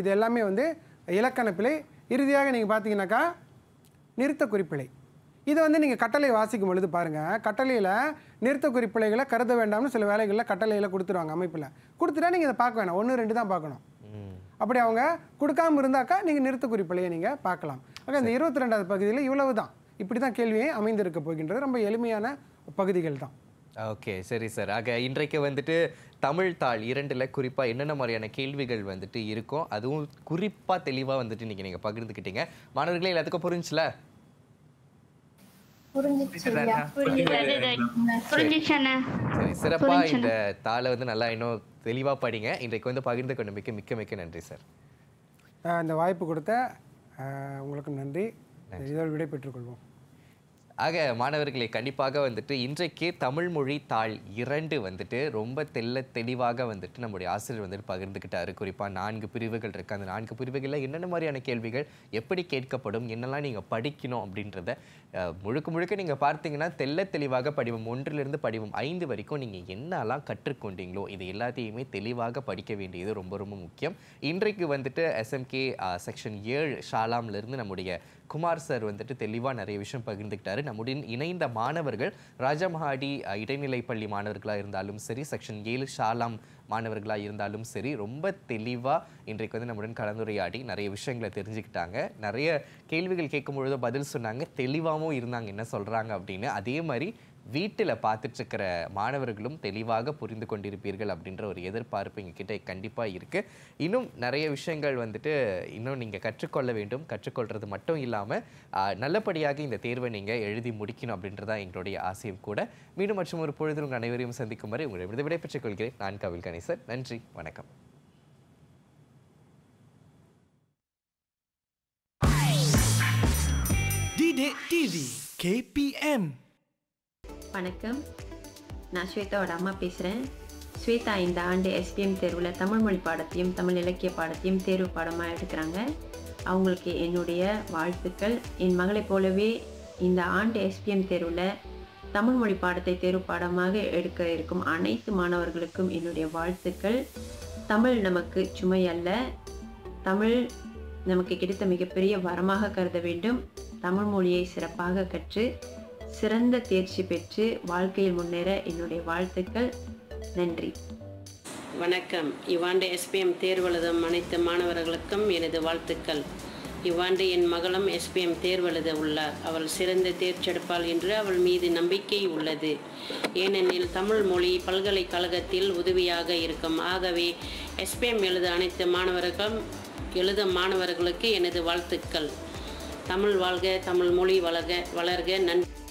Speaker 1: இது எல்லாமே வந்து இலக்கண பிழை இறுதியாக நீங்கள் பார்த்தீங்கன்னாக்கா நிறுத்த குறிப்பிழை இதை வந்து நீங்கள் கட்டளை வாசிக்கும் பொழுது பாருங்கள் கட்டளையில் நிறுத்த குறிப்பிழைகளை கருத வேண்டாம்னு சில வேலைகளில் கட்டளையில் கொடுத்துருவாங்க அமைப்பில் கொடுத்துட்டா நீங்கள் இதை பார்க்க வேணாம் ஒன்று ரெண்டு தான் பார்க்கணும் அப்படி அவங்க கொடுக்காம இருந்தாக்கா நீங்கள் நிறுத்த குறிப்பிலையே நீங்கள் பார்க்கலாம் ஆக இந்த இருபத்தி ரெண்டாவது பகுதியில் இவ்வளவு தான் இப்படி தான் கேள்வியை அமைந்திருக்க போகின்றது ரொம்ப எளிமையான பகுதிகள் தான்
Speaker 2: ஓகே சரி சார் ஆக இன்றைக்கு வந்துட்டு தமிழ் தாள் இரண்டில் குறிப்பாக என்னென்ன மாதிரியான கேள்விகள் வந்துட்டு இருக்கும் அதுவும் குறிப்பாக தெளிவாக வந்துட்டு இன்றைக்கி நீங்கள் பகிர்ந்துக்கிட்டீங்க மாணவர்களே எல்லாத்துக்கும் புரிஞ்சில்ல சிறப்பா இந்த தாளை வந்து நல்லா இன்னும் தெளிவா படிங்க இன்றைக்கு வந்து பகிர்ந்து கொண்ட மிக்க மிக்க மிக்க நன்றி சார்
Speaker 1: இந்த வாய்ப்பு கொடுத்த உங்களுக்கு நன்றி இதோடு விடை பெற்றுக்கொள்வோம்
Speaker 2: ஆக மாணவர்களை கண்டிப்பாக வந்துட்டு இன்றைக்கு தமிழ் மொழி தாள் இரண்டு வந்துட்டு ரொம்ப தெல்ல தெளிவாக வந்துட்டு நம்முடைய ஆசிரியர் வந்துட்டு பகிர்ந்துக்கிட்டாரு குறிப்பாக நான்கு பிரிவுகள் இருக்குது அந்த நான்கு பிரிவுகளில் என்னென்ன மாதிரியான கேள்விகள் எப்படி கேட்கப்படும் என்னெல்லாம் நீங்கள் படிக்கணும் அப்படின்றத முழுக்க முழுக்க நீங்கள் பார்த்தீங்கன்னா தெல்ல தெளிவாக படிவம் ஒன்றிலிருந்து படிவம் ஐந்து வரைக்கும் நீங்கள் என்னெல்லாம் கற்றுக்கொண்டீங்களோ இது எல்லாத்தையுமே தெளிவாக படிக்க வேண்டியது ரொம்ப ரொம்ப முக்கியம் இன்றைக்கு வந்துட்டு எஸ்எம்கே செக்ஷன் ஏழு ஷாலாம்லேருந்து நம்முடைய குமார் சார் வந்துட்டு தெளிவாக நிறைய விஷயம் பகிர்ந்துக்கிட்டாரு நம்முடன் இணைந்த மாணவர்கள் ராஜமஹாடி இடைநிலை பள்ளி மாணவர்களாக இருந்தாலும் சரி செக்ஷன் ஏழு ஷாலாம் மாணவர்களாக இருந்தாலும் சரி ரொம்ப தெளிவாக இன்றைக்கு வந்து நம்முடன் கலந்துரையாடி நிறைய விஷயங்களை தெரிஞ்சுக்கிட்டாங்க நிறைய கேள்விகள் கேட்கும் பொழுது பதில் சொன்னாங்க தெளிவாகவும் இருந்தாங்க என்ன சொல்கிறாங்க அப்படின்னு அதே மாதிரி வீட்டில் பார்த்துட்ருக்கிற மாணவர்களும் தெளிவாக புரிந்து கொண்டிருப்பீர்கள் அப்படின்ற ஒரு எதிர்பார்ப்பு எங்ககிட்ட கண்டிப்பாக இருக்குது இன்னும் நிறைய விஷயங்கள் வந்துட்டு இன்னும் நீங்கள் கற்றுக்கொள்ள வேண்டும் கற்றுக்கொள்வது மட்டும் இல்லாமல் நல்லபடியாக இந்த தேர்வை நீங்கள் எழுதி முடிக்கணும் அப்படின்றதான் எங்களுடைய ஆசையும் கூட மீண்டும் மற்றும் ஒரு பொழுது உங்கள் அனைவரையும் சந்திக்கும் வரை உங்களை விடைபெற்றுக் கொள்கிறேன் நான் கவில் கணேசன் நன்றி வணக்கம்
Speaker 1: வணக்கம் நான் ஸ்வேதாவோட அம்மா பேசுகிறேன்
Speaker 3: ஸ்வேதா இந்த ஆண்டு எஸ்பிஎம் தேர்வில் தமிழ் மொழி பாடத்தையும் தமிழ் இலக்கிய பாடத்தையும் தேர்வு பாடமாக எடுக்கிறாங்க
Speaker 1: அவங்களுக்கு என்னுடைய வாழ்த்துக்கள் என் மகளை போலவே இந்த ஆண்டு எஸ்பிஎம் தேர்வில் தமிழ் மொழி பாடத்தை தேர்வு பாடமாக எடுக்க இருக்கும் அனைத்து மாணவர்களுக்கும் என்னுடைய வாழ்த்துக்கள் தமிழ் நமக்கு சுமை அல்ல தமிழ் நமக்கு கிடைத்த மிகப்பெரிய வரமாக கருத வேண்டும் தமிழ் மொழியை சிறப்பாக கற்று சிறந்த தேர்ச்சி பெற்று வாழ்க்கையில் முன்னேற என்னுடைய வாழ்த்துக்கள் நன்றி வணக்கம் இவ்வாண்டு எஸ்பிஎம் தேர்வெழுதும் அனைத்து மாணவர்களுக்கும் எனது வாழ்த்துக்கள் இவ்வாண்டு என் மகளும் எஸ்பிஎம் தேர்வெழுத உள்ளார் அவள் சிறந்த தேர்ச்செடுப்பாள் என்று அவள் மீது நம்பிக்கை உள்ளது ஏனெனில் தமிழ் மொழி பல்கலைக்கழகத்தில் உதவியாக இருக்கும் ஆகவே எஸ்பிஎம் எழுத அனைத்து மாணவர்களும் எழுத மாணவர்களுக்கு எனது வாழ்த்துக்கள் தமிழ் வாழ்க தமிழ் மொழி வளர்க வளர்க நன்றி